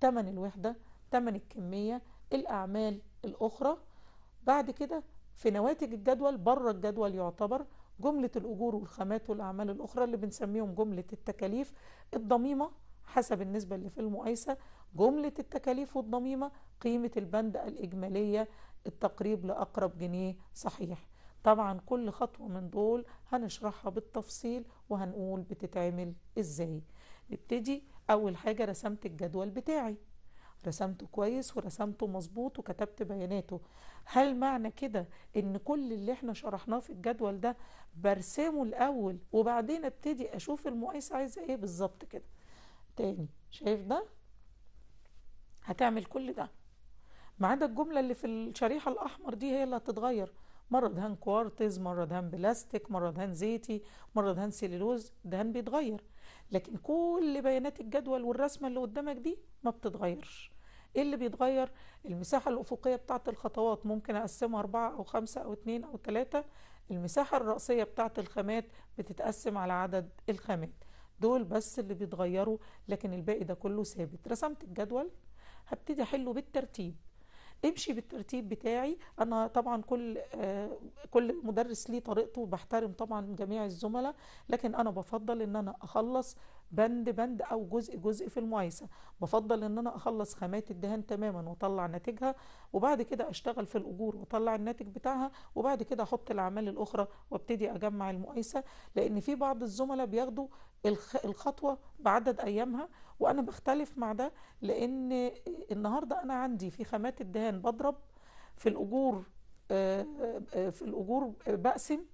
تمن الوحدة تمن الكمية الأعمال الأخرى بعد كده في نواتج الجدول بره الجدول يعتبر جملة الأجور والخامات والأعمال الأخرى اللي بنسميهم جملة التكاليف الضميمة حسب النسبة اللي في المقايسة جملة التكاليف والضميمة قيمة البند الإجمالية التقريب لأقرب جنيه صحيح طبعا كل خطوة من دول هنشرحها بالتفصيل وهنقول بتتعمل إزاي نبتدي أول حاجة رسمت الجدول بتاعي رسمته كويس ورسمته مظبوط وكتبت بياناته هل معنى كده ان كل اللي احنا شرحناه في الجدول ده برسمه الاول وبعدين ابتدي اشوف المقيس عايزه ايه بالظبط كده تاني شايف ده هتعمل كل ده ما عدا الجمله اللي في الشريحه الاحمر دي هي اللي هتتغير مره دهان كوارتز مره دهان بلاستيك مره دهان زيتي مره دهان سيلولوز دهان بيتغير لكن كل بيانات الجدول والرسمة اللي قدامك دي ما بتتغيرش ايه اللي بيتغير المساحة الأفقية بتاعة الخطوات ممكن أقسمها أربعة أو خمسة أو اتنين أو ثلاثة المساحة الرأسية بتاعة الخامات بتتقسم على عدد الخامات دول بس اللي بيتغيروا لكن الباقي ده كله ثابت رسمت الجدول هبتدي أحله بالترتيب امشي بالترتيب بتاعي انا طبعا كل آه كل مدرس ليه طريقته بحترم طبعا جميع الزملاء لكن انا بفضل ان انا اخلص بند بند او جزء جزء في المقايسه بفضل ان انا اخلص خامات الدهان تماما واطلع ناتجها وبعد كده اشتغل في الاجور واطلع الناتج بتاعها وبعد كده احط الاعمال الاخرى وابتدي اجمع المقايسه لان في بعض الزملاء بياخدوا الخطوه بعدد ايامها وانا بختلف مع ده لان النهارده انا عندي في خامات الدهان بضرب في الاجور آه، آه، في الاجور بقسم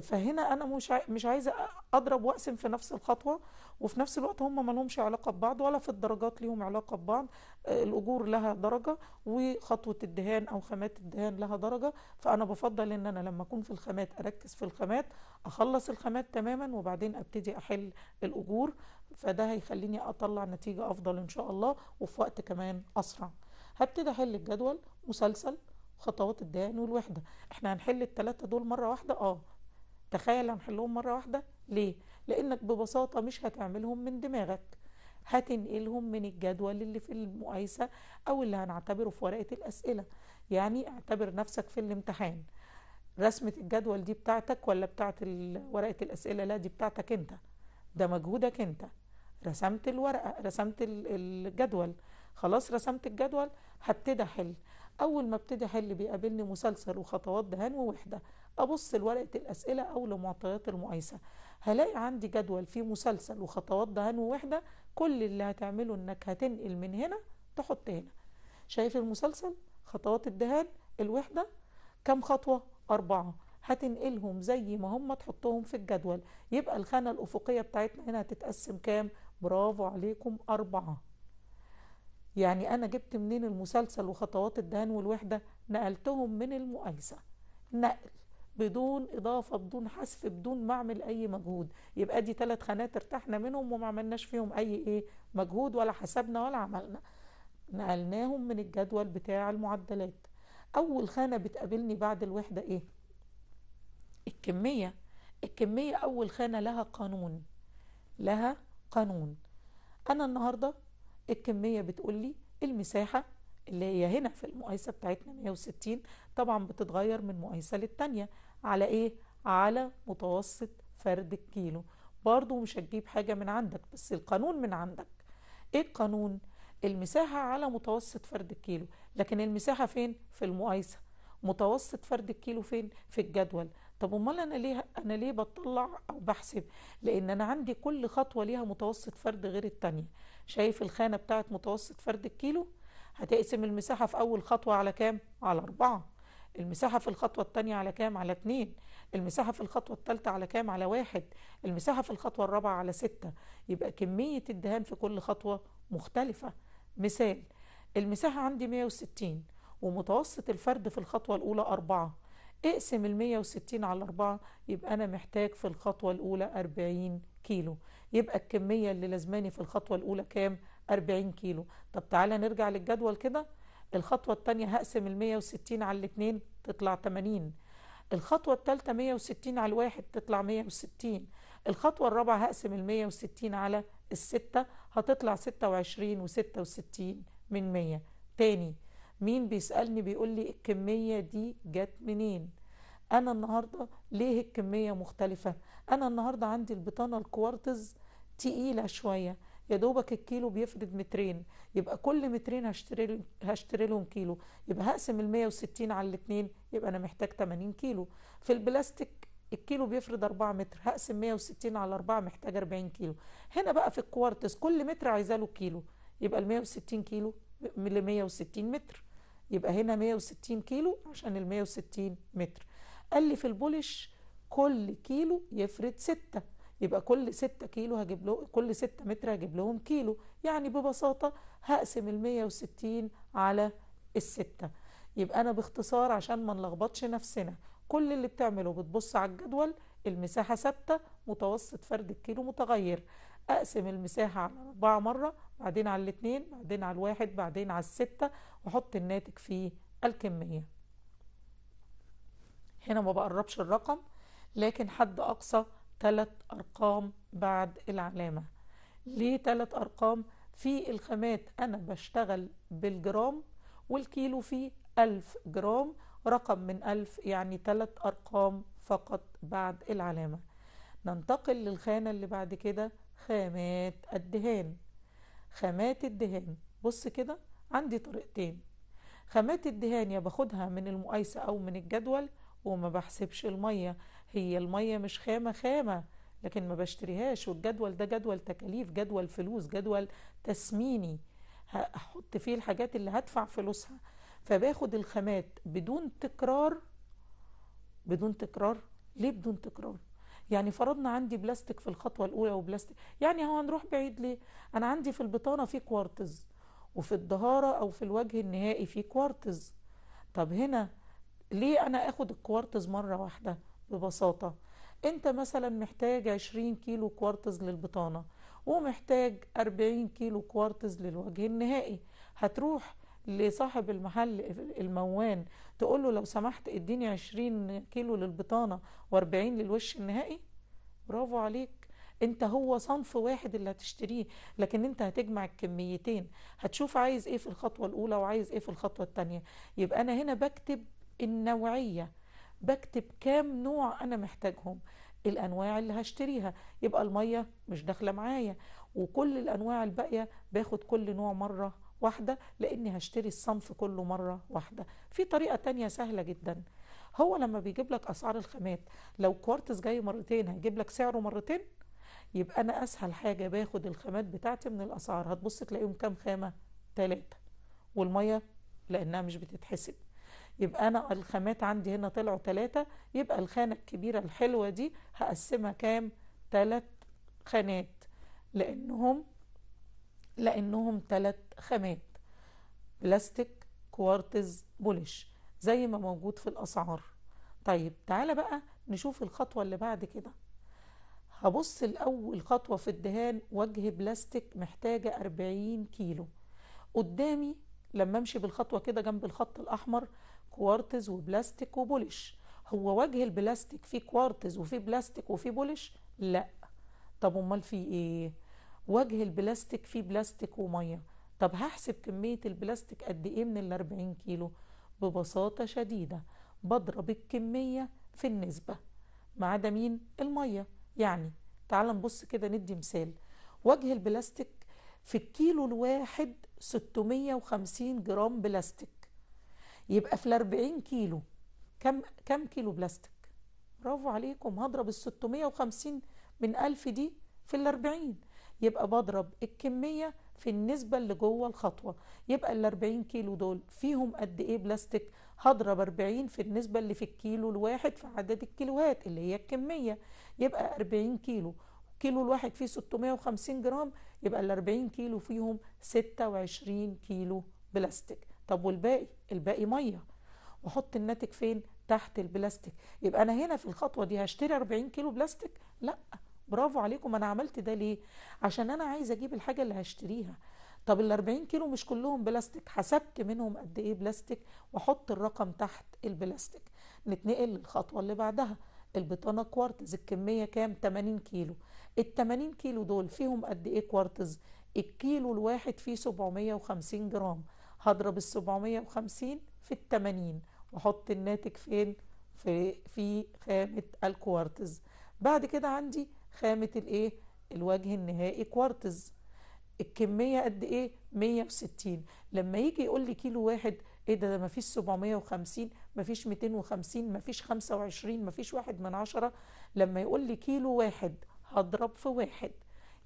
فهنا انا مش مش عايزه اضرب واقسم في نفس الخطوه وفي نفس الوقت هم ما لهمش علاقه ببعض ولا في الدرجات ليهم علاقه ببعض آه، الاجور لها درجه وخطوه الدهان او خامات الدهان لها درجه فانا بفضل ان انا لما اكون في الخامات اركز في الخامات اخلص الخامات تماما وبعدين ابتدي احل الاجور فده هيخليني اطلع نتيجه افضل ان شاء الله وفي وقت كمان اسرع هبتدي احل الجدول مسلسل خطوات الدهان والوحده احنا هنحل الثلاثه دول مره واحده اه تخيل هنحلهم مرة واحدة ليه؟ لأنك ببساطة مش هتعملهم من دماغك هتنقلهم من الجدول اللي في المقايسة أو اللي هنعتبره في ورقة الأسئلة يعني اعتبر نفسك في الامتحان رسمة الجدول دي بتاعتك ولا بتاعت ورقة الأسئلة لا دي بتاعتك أنت ده مجهودك أنت رسمت الورقة رسمت الجدول خلاص رسمت الجدول هبتدي أحل أول ما ابتدي أحل بيقابلني مسلسل وخطوات دهان ووحدة ابص لورقه الاسئله او لمعطيات المقايسه هلاقي عندي جدول فيه مسلسل وخطوات دهان ووحده كل اللي هتعمله انك هتنقل من هنا تحط هنا شايف المسلسل خطوات الدهان الوحده كم خطوه اربعه هتنقلهم زي ما هم تحطهم في الجدول يبقى الخانه الافقيه بتاعتنا هنا هتتقسم كام برافو عليكم اربعه يعني أنا جبت منين المسلسل وخطوات الدهان والوحدة نقلتهم من المقايسة نقل بدون اضافه بدون حذف بدون ما اعمل اي مجهود يبقى دي ثلاث خانات ارتحنا منهم وما عملناش فيهم اي ايه مجهود ولا حسبنا ولا عملنا نقلناهم من الجدول بتاع المعدلات اول خانه بتقابلني بعد الوحده ايه الكميه الكميه اول خانه لها قانون لها قانون انا النهارده الكميه بتقول لي المساحه اللي هي هنا في المقايسه بتاعتنا 160 طبعا بتتغير من مقايسه للتانيه على ايه على متوسط فرد الكيلو برضو مش هتجيب حاجة من عندك بس القانون من عندك ايه القانون المساحة على متوسط فرد الكيلو لكن المساحة فين في المقايسة متوسط فرد الكيلو فين في الجدول طب امال انا ليه انا ليه بطلع او بحسب لان انا عندي كل خطوه ليها متوسط فرد غير التانية شايف الخانه بتاعت متوسط فرد الكيلو هتقسم المساحه في اول خطوه على كام على أربعة المساحة في الخطوة الثانية على كام على اتنين المساحة في الخطوة الثالثة على كام على واحد المساحة في الخطوة الرابعة على ستة يبقى كمية الدهان في كل خطوة مختلفة مثال المساحة عندي 160 ومتوسط الفرد في الخطوة الأولى أربعة اقسم ال 160 على أربعة يبقى أنا محتاج في الخطوة الأولى 40 كيلو يبقى الكمية اللي لازماني في الخطوة الأولى كام؟ 40 كيلو طب تعالى نرجع للجدول كده الخطوة الثانية هقسم ال 160 على الاثنين تطلع 80 الخطوة الثالثة 160 على الواحد تطلع 160 الخطوة الرابعة هقسم ال 160 على الستة هتطلع 26 و66 من 100 تاني مين بيسألني بيقول لي الكمية دي جت منين أنا النهاردة ليه الكمية مختلفة أنا النهاردة عندي البطانة الكوارتز تقيلة شوية يا دوبك الكيلو بيفرد مترين يبقى كل مترين هشتري هشتري لهم كيلو يبقى هقسم ال 160 على الاثنين يبقى انا محتاج 80 كيلو في البلاستيك الكيلو بيفرض 4 متر هقسم 160 على 4 محتاج 40 كيلو هنا بقى في الكوارتز كل متر عايزه له كيلو يبقى ال 160 كيلو ل 160 متر يبقى هنا 160 كيلو عشان ال 160 متر قال لي في البولش كل كيلو يفرد 6 يبقى كل 6 كيلو هجيب له كل 6 متر هجيب لهم كيلو يعني ببساطة هقسم ال 160 على الستة يبقى أنا باختصار عشان ما نلخبطش نفسنا كل اللي بتعمله بتبص على الجدول المساحة ثابتة متوسط فرد الكيلو متغير أقسم المساحة على أربعة مرة بعدين على الاثنين بعدين على الواحد بعدين على الستة وأحط الناتج في الكمية هنا ما بقربش الرقم لكن حد أقصى ثلاث أرقام بعد العلامة ليه ثلاث أرقام؟ في الخامات أنا بشتغل بالجرام والكيلو فيه ألف جرام رقم من ألف يعني ثلاث أرقام فقط بعد العلامة ننتقل للخانة اللي بعد كده خامات الدهان خامات الدهان بص كده عندي طريقتين خامات الدهان يا باخدها من المقايسة أو من الجدول وما بحسبش المية هي المية مش خامة خامة لكن ما بشتريهاش والجدول ده جدول تكاليف جدول فلوس جدول تسميني هحط فيه الحاجات اللي هدفع فلوسها فباخد الخامات بدون تكرار بدون تكرار ليه بدون تكرار يعني فرضنا عندي بلاستيك في الخطوة الأولى وبلاستيك يعني هو هنروح بعيد ليه أنا عندي في البطانة في كوارتز وفي الدهارة أو في الوجه النهائي في كوارتز طب هنا ليه أنا أخد الكوارتز مرة واحدة ببساطة انت مثلا محتاج 20 كيلو كوارتز للبطانة ومحتاج 40 كيلو كوارتز للوجه النهائي هتروح لصاحب المحل الموان تقول له لو سمحت اديني 20 كيلو للبطانة و40 للوش النهائي برافو عليك انت هو صنف واحد اللي هتشتريه لكن انت هتجمع الكميتين هتشوف عايز ايه في الخطوة الاولى وعايز ايه في الخطوة التانية يبقى انا هنا بكتب النوعية بكتب كام نوع أنا محتاجهم الأنواع اللي هشتريها يبقى المية مش داخلة معايا وكل الأنواع الباقية باخد كل نوع مرة واحدة لأني هشتري الصنف كله مرة واحدة في طريقة تانية سهلة جدا هو لما بيجيب لك أسعار الخامات لو كوارتز جاي مرتين هيجيب لك سعره مرتين يبقى أنا أسهل حاجة باخد الخامات بتاعتي من الأسعار هتبص تلاقيهم كام خامة ثلاثه والمية لأنها مش بتتحسب يبقى أنا الخامات عندي هنا طلعوا ثلاثة يبقى الخانة الكبيرة الحلوة دي هقسمها كام ثلاث خانات لأنهم لأنهم ثلاث خامات بلاستيك كوارتز بولش زي ما موجود في الأسعار طيب تعالى بقى نشوف الخطوة اللي بعد كده هبص الأول خطوة في الدهان وجه بلاستيك محتاجة 40 كيلو قدامي لما امشي بالخطوة كده جنب الخط الأحمر كوارتز وبلاستيك وبولش هو وجه البلاستيك فيه كوارتز وفيه بلاستيك وفيه بولش لا طب امال فيه ايه وجه البلاستيك فيه بلاستيك وميه طب هحسب كميه البلاستيك قد ايه من ال 40 كيلو ببساطه شديده بضرب الكميه في النسبه ما عدا مين الميه يعني تعال نبص كده ندي مثال وجه البلاستيك في الكيلو الواحد 650 جرام بلاستيك يبقى في ال 40 كيلو كم كم كيلو بلاستيك برافو عليكم هضرب ال 650 من 1000 دي في ال 40 يبقى بضرب الكميه في النسبه اللي جوه الخطوه يبقى ال 40 كيلو دول فيهم قد ايه بلاستيك هضرب 40 في النسبه اللي في الكيلو الواحد في عدد الكيلوهات اللي هي الكميه يبقى 40 كيلو كيلو الواحد فيه 650 جرام يبقى ال 40 كيلو فيهم 26 كيلو بلاستيك طب والباقي الباقي ميه واحط الناتج فين تحت البلاستيك يبقى انا هنا في الخطوه دي هشتري 40 كيلو بلاستيك لا برافو عليكم انا عملت ده ليه عشان انا عايزه اجيب الحاجه اللي هشتريها طب ال 40 كيلو مش كلهم بلاستيك حسبت منهم قد ايه بلاستيك واحط الرقم تحت البلاستيك نتنقل للخطوه اللي بعدها البطانه كوارتز الكميه كام 80 كيلو ال 80 كيلو دول فيهم قد ايه كوارتز الكيلو الواحد فيه 750 جرام هضرب ال 750 في ال 80 واحط الناتج فين في في خامه الكوارتز بعد كده عندي خامه الايه الوجه النهائي كوارتز الكميه قد ايه 160 لما يجي يقول لي كيلو واحد ايه ده ده مفيش 750 مفيش 250 مفيش 25 مفيش واحد من عشرة لما يقول لي كيلو واحد هضرب في واحد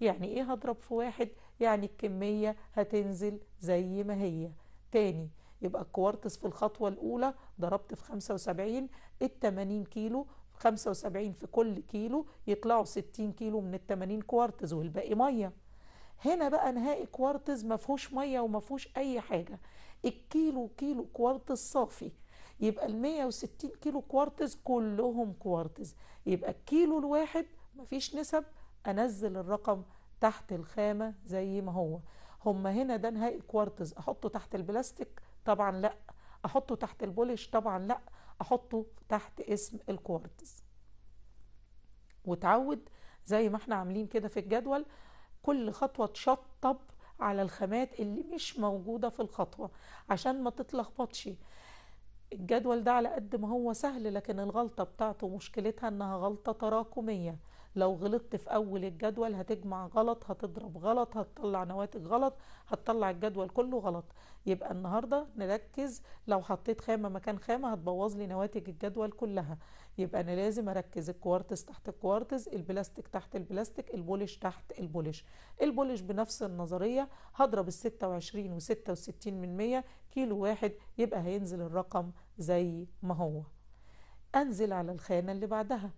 يعني ايه هضرب في واحد يعني الكمية هتنزل زي ما هي تاني يبقى الكوارتز في الخطوة الأولى ضربت في 75 ال 80 كيلو 75 في كل كيلو يطلعوا 60 كيلو من ال 80 كوارتز والباقي مية هنا بقى نهائي كوارتز ما فيهوش ميه وما فيهوش اي حاجه الكيلو كيلو كوارتز صافي يبقى ال 160 كيلو كوارتز كلهم كوارتز يبقى الكيلو الواحد ما فيش نسب انزل الرقم تحت الخامه زي ما هو هم هنا ده نهائي كوارتز احطه تحت البلاستيك طبعا لا احطه تحت البوليش طبعا لا احطه تحت اسم الكوارتز وتعود زي ما احنا عاملين كده في الجدول كل خطوة تشطب على الخامات اللي مش موجودة في الخطوة عشان ما تتلخبطش الجدول ده على قد ما هو سهل لكن الغلطة بتاعته مشكلتها انها غلطة تراكمية لو غلطت في اول الجدول هتجمع غلط هتضرب غلط هتطلع نواتج غلط هتطلع الجدول كله غلط يبقى النهارده نركز لو حطيت خامه مكان خامه هتبوظ لي نواتج الجدول كلها يبقى انا لازم اركز الكوارتز تحت الكوارتز البلاستيك تحت البلاستيك البولش تحت البولش البولش بنفس النظريه هضرب ال 26 و66 من 100 كيلو واحد يبقى هينزل الرقم زي ما هو انزل على الخانه اللي بعدها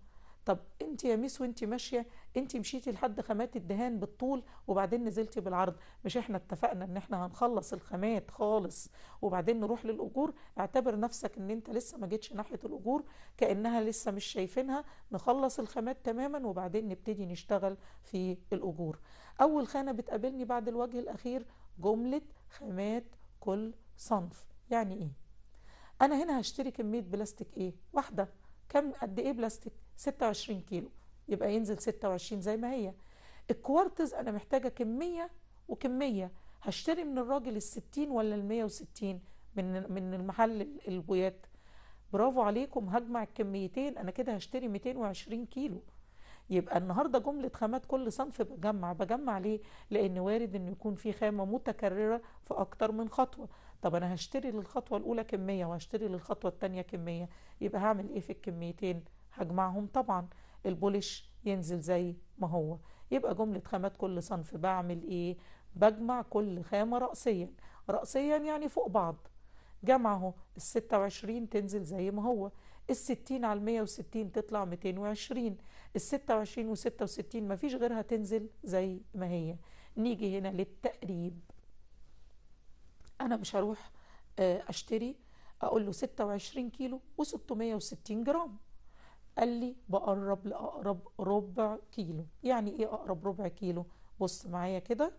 طب انت يا ميس وانت ماشيه انت مشيتي لحد خامات الدهان بالطول وبعدين نزلتي بالعرض مش احنا اتفقنا ان احنا هنخلص الخامات خالص وبعدين نروح للاجور اعتبر نفسك ان انت لسه ما جيتش ناحيه الاجور كانها لسه مش شايفينها نخلص الخامات تماما وبعدين نبتدي نشتغل في الاجور اول خانه بتقابلني بعد الوجه الاخير جمله خامات كل صنف يعني ايه انا هنا هشتري كميه بلاستيك ايه واحده كم قد ايه بلاستيك 26 كيلو يبقى ينزل 26 زي ما هي الكوارتز انا محتاجه كميه وكميه هشتري من الراجل ال 60 ولا ال 160 من من المحل البويات برافو عليكم هجمع الكميتين انا كده هشتري 220 كيلو يبقى النهارده جمله خامات كل صنف بجمع بجمع ليه لان وارد انه يكون في خامه متكرره في اكتر من خطوه طب انا هشتري للخطوه الاولى كميه وهشتري للخطوه الثانيه كميه يبقى هعمل ايه في الكميتين هجمعهم طبعا البولش ينزل زي ما هو يبقى جملة خامات كل صنف بعمل ايه بجمع كل خامة رأسيا رأسيا يعني فوق بعض جمعه الستة وعشرين تنزل زي ما هو الستين على المية وستين تطلع ميتين وعشرين الستة وعشرين وستة وستين مفيش غيرها تنزل زي ما هي نيجي هنا للتقريب أنا مش هروح آه، أشتري أقول له ستة وعشرين كيلو وستمية وستين جرام قال لي بقرب لأقرب ربع كيلو يعني إيه أقرب ربع كيلو بص معايا كده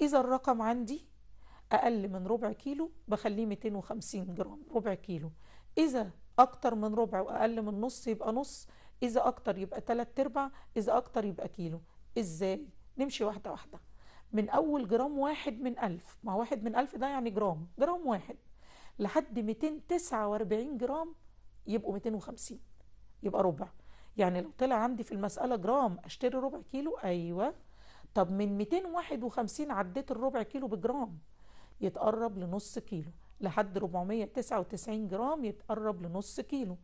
إذا الرقم عندي أقل من ربع كيلو بخليه 250 جرام ربع كيلو إذا أكتر من ربع وأقل من نص يبقى نص إذا أكتر يبقى تلات أرباع إذا أكتر يبقى كيلو إزاي؟ نمشي واحدة واحدة من أول جرام واحد من ألف ما واحد من ألف ده يعني جرام جرام واحد لحد 249 جرام يبقوا 250 يبقى ربع يعني لو طلع عندي في المسألة جرام أشتري ربع كيلو أيوة طب من 251 عديت الربع كيلو بجرام يتقرب لنص كيلو لحد 499 جرام يتقرب لنص كيلو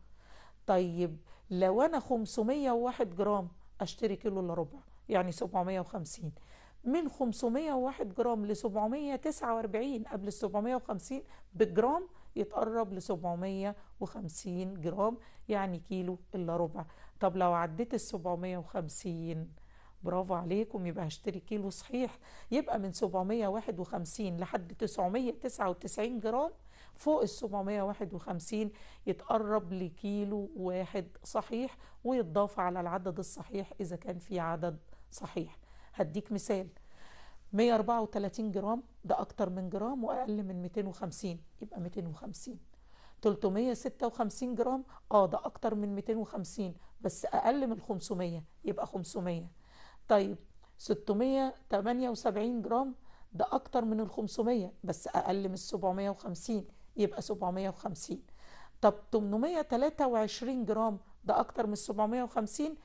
طيب لو أنا 501 جرام أشتري كيلو إلا ربع يعني 750 من 501 جرام ل 749 قبل ال 750 بجرام يتقرب ل 750 جرام يعني كيلو الا ربع طب لو عديت ال 750 برافو عليكم يبقى هشتري كيلو صحيح يبقى من 751 لحد 999 جرام فوق ال 751 يتقرب لكيلو واحد صحيح ويتضاف على العدد الصحيح إذا كان في عدد صحيح هديك مثال 134 جرام ده أكتر من جرام وأقل من 250 يبقى 250 356 جرام اه ده أكتر من 250 بس أقل من 500 يبقى 500 طيب 678 جرام ده أكتر من 500 بس أقل من 750 يبقى 750 طب 823 جرام ده أكتر من 750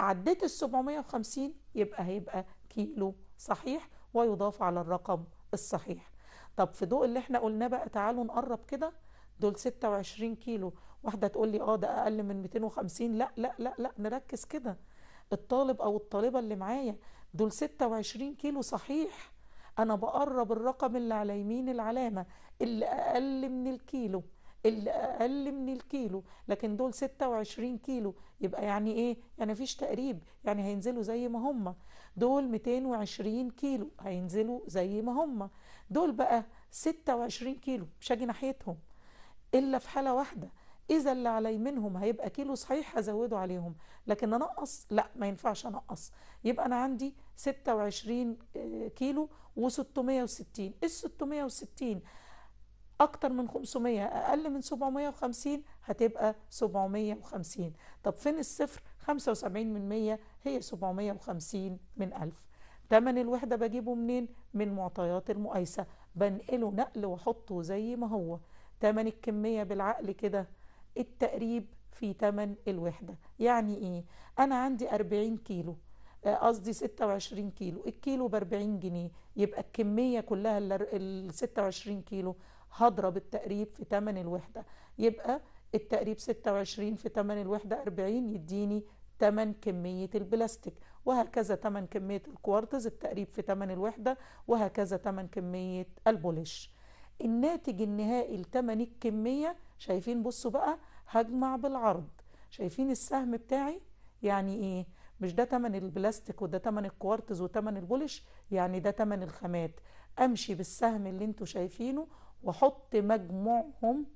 عديت ال 750 يبقى هيبقى كيلو صحيح ويضاف على الرقم الصحيح طب في ضوء اللي احنا قلناه بقى تعالوا نقرب كده دول 26 كيلو واحدة تقول لي اه ده اقل من 250 لا لا لا لا نركز كده الطالب او الطالبة اللي معايا دول 26 كيلو صحيح انا بقرب الرقم اللي على يمين العلامة اللي اقل من الكيلو اللي اقل من الكيلو لكن دول 26 كيلو يبقى يعني ايه يعني فيش تقريب يعني هينزلوا زي ما هم دول 220 كيلو هينزلوا زي ما هم دول بقى 26 كيلو مش هاجي ناحيتهم الا في حاله واحده اذا اللي علي منهم هيبقى كيلو صحيح هزوده عليهم لكن انقص لا ما ينفعش انقص يبقى انا عندي 26 آه، كيلو و660 ال 660 اكتر من 500 اقل من 750 هتبقى 750 طب فين الصفر 75 من 100 هي 750 من 1000 تمن الوحدة بجيبه منين؟ من معطيات المقايسة بنقله نقل واحطه زي ما هو تمن الكمية بالعقل كده التقريب في تمن الوحدة يعني ايه؟ انا عندي 40 كيلو آه، قصدي 26 كيلو الكيلو ب 40 جنيه يبقى الكمية كلها ال 26 كيلو هضرب التقريب في تمن الوحدة يبقى التقريب 26 في تمن الوحدة 40 يديني تمن كمية البلاستيك وهكذا تمن كمية الكوارتز التقريب في تمن الوحدة وهكذا تمن كمية البوليش الناتج النهائي لتمن الكمية شايفين بصوا بقى هجمع بالعرض شايفين السهم بتاعي يعني ايه مش ده تمن البلاستيك وده تمن الكوارتز وتمن البولش يعني ده تمن الخامات امشي بالسهم اللي انتوا شايفينه واحط مجموعهم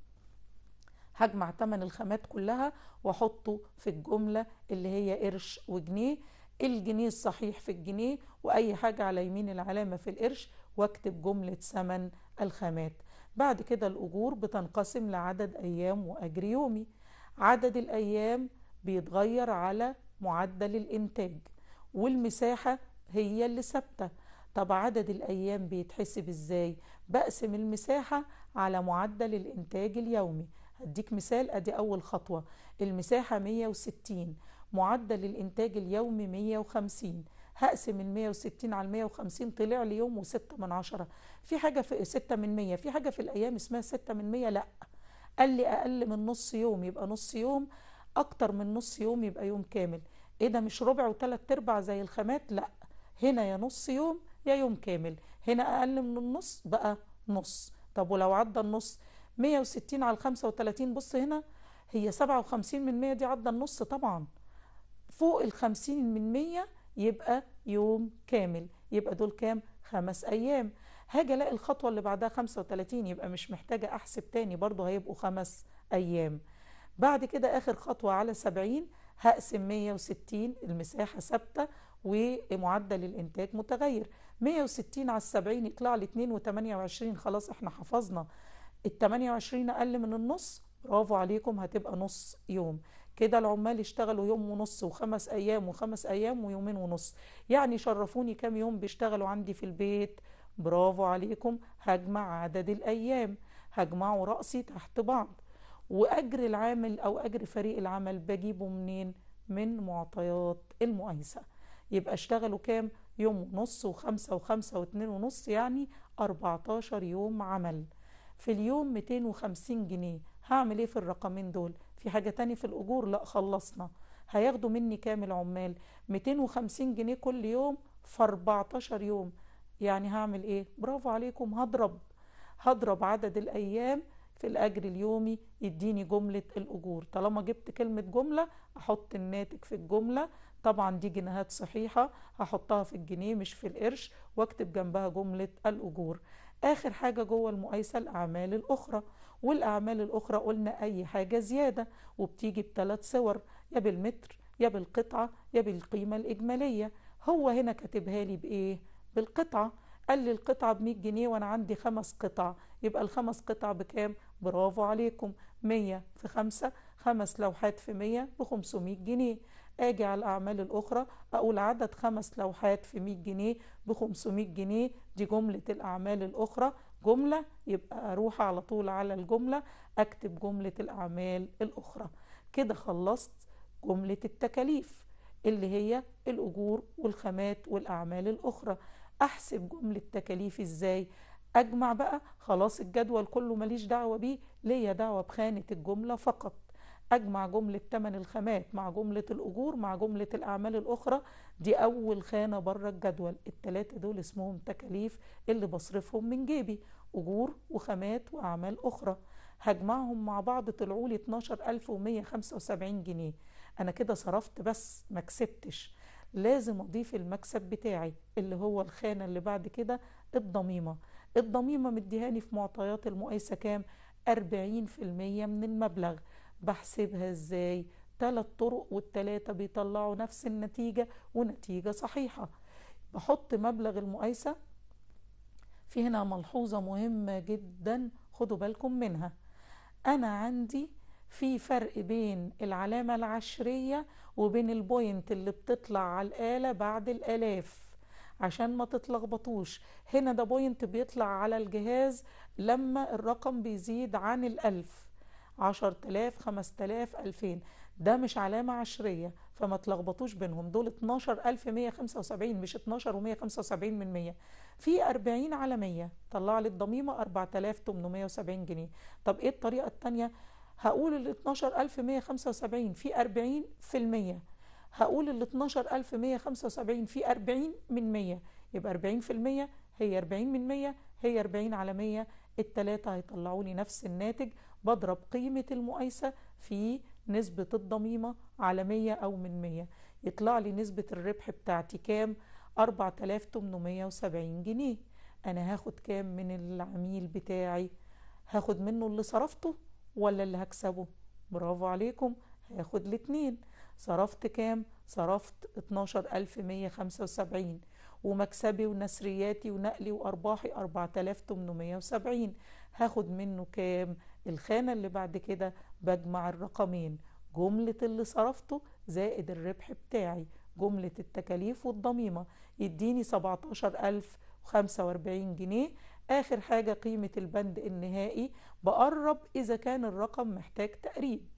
هجمع تمن الخامات كلها واحطه في الجملة اللي هي قرش وجنيه الجنيه الصحيح في الجنيه واي حاجة على يمين العلامة في القرش واكتب جملة ثمن الخامات بعد كده الأجور بتنقسم لعدد أيام وأجر يومي عدد الأيام بيتغير على معدل الإنتاج والمساحة هي اللي ثابتة طب عدد الأيام بيتحسب إزاي؟ بقسم المساحة على معدل الإنتاج اليومي هديك مثال ادي اول خطوة المساحة 160 معدل الانتاج اليومي 150 هقسم ال 160 على ال 150 طلع لي يوم و6 من عشرة في حاجة في 6 من 100 في حاجة في الأيام اسمها 6 من 100 لأ قال لي أقل من نص يوم يبقى نص يوم أكتر من نص يوم يبقى يوم كامل إيه ده مش ربع وتلات أرباع زي الخامات لأ هنا يا نص يوم يا يوم كامل هنا أقل من النص بقى نص طب ولو عدى النص 160 على 35 بص هنا هي 57 من 100 دي عدى النص طبعا فوق ال 50 من 100 يبقى يوم كامل يبقى دول كام خمس أيام هاجي ألاقي الخطوة اللي بعدها 35 يبقى مش محتاجة أحسب تاني برضو هيبقوا خمس أيام بعد كده آخر خطوة على 70 هقسم 160 المساحة ثابتة ومعدل الإنتاج متغير 160 على 70 يطلع لي 2.28 خلاص احنا حفظنا ال 28 اقل من النص برافو عليكم هتبقى نص يوم كده العمال اشتغلوا يوم ونص وخمس ايام وخمس ايام ويومين ونص يعني شرفوني كام يوم بيشتغلوا عندي في البيت برافو عليكم هجمع عدد الايام هجمعه رأسي تحت بعض واجر العامل او اجر فريق العمل بجيبه منين من معطيات المؤنسه يبقى اشتغلوا كام يوم ونص وخمسة وخمسة واتنين ونص يعني 14 يوم عمل في اليوم 250 جنيه هعمل ايه في الرقمين دول في حاجة تاني في الاجور لا خلصنا هياخدوا مني كام العمال 250 جنيه كل يوم في 14 يوم يعني هعمل ايه برافو عليكم هضرب هضرب عدد الايام في الاجر اليومي يديني جملة الاجور طالما جبت كلمة جملة احط الناتج في الجملة طبعا دي جنيهات صحيحة هحطها في الجنيه مش في القرش واكتب جنبها جملة الاجور آخر حاجة جوه المقايسة الأعمال الأخرى والأعمال الأخرى قلنا أي حاجة زيادة وبتيجي بثلاث صور يا بالمتر يا بالقطعة يا بالقيمة الإجمالية هو هنا كاتبها لي بإيه؟ بالقطعة قال لي القطعة ب 100 جنيه وأنا عندي خمس قطع يبقى الخمس قطع بكام؟ برافو عليكم 100 في 5 خمس لوحات في 100 ب 500 جنيه اجي على الاعمال الاخرى اقول عدد خمس لوحات في 100 جنيه ب 500 جنيه دي جمله الاعمال الاخرى جمله يبقى اروح على طول على الجمله اكتب جمله الاعمال الاخرى كده خلصت جمله التكاليف اللي هي الاجور والخامات والاعمال الاخرى احسب جمله تكاليف ازاي اجمع بقى خلاص الجدول كله ماليش دعوه بيه ليا دعوه بخانه الجمله فقط أجمع جملة تمن الخامات مع جملة الأجور مع جملة الأعمال الأخرى دي أول خانة بره الجدول التلاتة دول اسمهم تكاليف اللي بصرفهم من جيبي أجور وخامات وأعمال أخرى هجمعهم مع بعض طلعوا لي 12175 جنيه أنا كده صرفت بس ما كسبتش لازم أضيف المكسب بتاعي اللي هو الخانة اللي بعد كده الضميمة الضميمة مديهاني في معطيات المقايسة كام؟ 40% من المبلغ بحسبها ازاي ثلاث طرق والثلاثة بيطلعوا نفس النتيجة ونتيجة صحيحة بحط مبلغ المقايسة في هنا ملحوظة مهمة جدا خدوا بالكم منها أنا عندي في فرق بين العلامة العشرية وبين البوينت اللي بتطلع على الآلة بعد الآلاف عشان ما تتلخبطوش هنا ده بوينت بيطلع على الجهاز لما الرقم بيزيد عن الألف عشر تلاف خمس تلاف ألفين ده مش علامة عشرية فما تلخبطوش بينهم دول 12175 مش 12 و175 من 100 في 40 على 100 طلع لي الضميمة 4870 جنيه طب ايه الطريقة التانية هقول ال 12175 في 40 في المية هقول ال 12175 في 40 من 100 يبقى 40 في المية هي 40 من 100 هي 40 على 100 التلاتة هيطلعوا لي نفس الناتج بضرب قيمة المقايسة في نسبة الضميمة على 100 أو من 100 يطلع لي نسبة الربح بتاعتي كام 4870 جنيه أنا هاخد كام من العميل بتاعي هاخد منه اللي صرفته ولا اللي هكسبه برافو عليكم هاخد الاتنين صرفت كام صرفت 12175 ومكسبي ونسرياتي ونقلي وأرباحي 4870 هاخد منه كام الخانة اللي بعد كده بجمع الرقمين جملة اللي صرفته زائد الربح بتاعي جملة التكاليف والضميمة يديني 17045 جنيه آخر حاجة قيمة البند النهائي بقرب إذا كان الرقم محتاج تقريب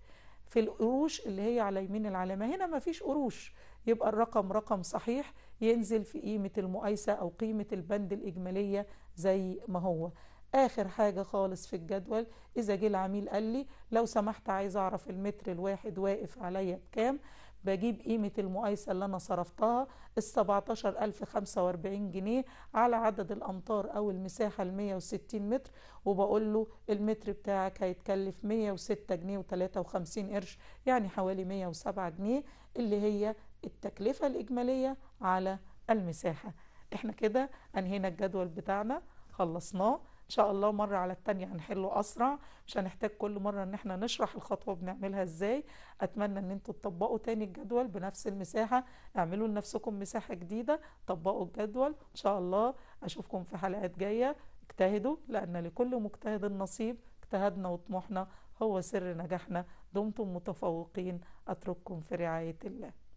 في القروش اللي هي على يمين العلامة هنا مفيش قروش يبقى الرقم رقم صحيح ينزل في قيمة المقايسة أو قيمة البند الإجمالية زي ما هو آخر حاجة خالص في الجدول إذا جه العميل قال لي لو سمحت عايز أعرف المتر الواحد واقف عليا بكام بجيب قيمة المقايسة اللي أنا صرفتها ال 17045 جنيه على عدد الأمتار أو المساحة ال 160 متر وبقول له المتر بتاعك هيتكلف 106 جنيه و53 قرش يعني حوالي 107 جنيه اللي هي التكلفة الإجمالية على المساحة احنا كده أنهينا الجدول بتاعنا خلصناه إن شاء الله مرة على التانية هنحله أسرع مش هنحتاج كل مرة إن احنا نشرح الخطوة بنعملها إزاي أتمنى إن انتوا تطبقوا تاني الجدول بنفس المساحة اعملوا لنفسكم مساحة جديدة طبقوا الجدول إن شاء الله أشوفكم في حلقات جاية اجتهدوا لأن لكل مجتهد نصيب اجتهدنا وطموحنا هو سر نجاحنا دمتم متفوقين أترككم في رعاية الله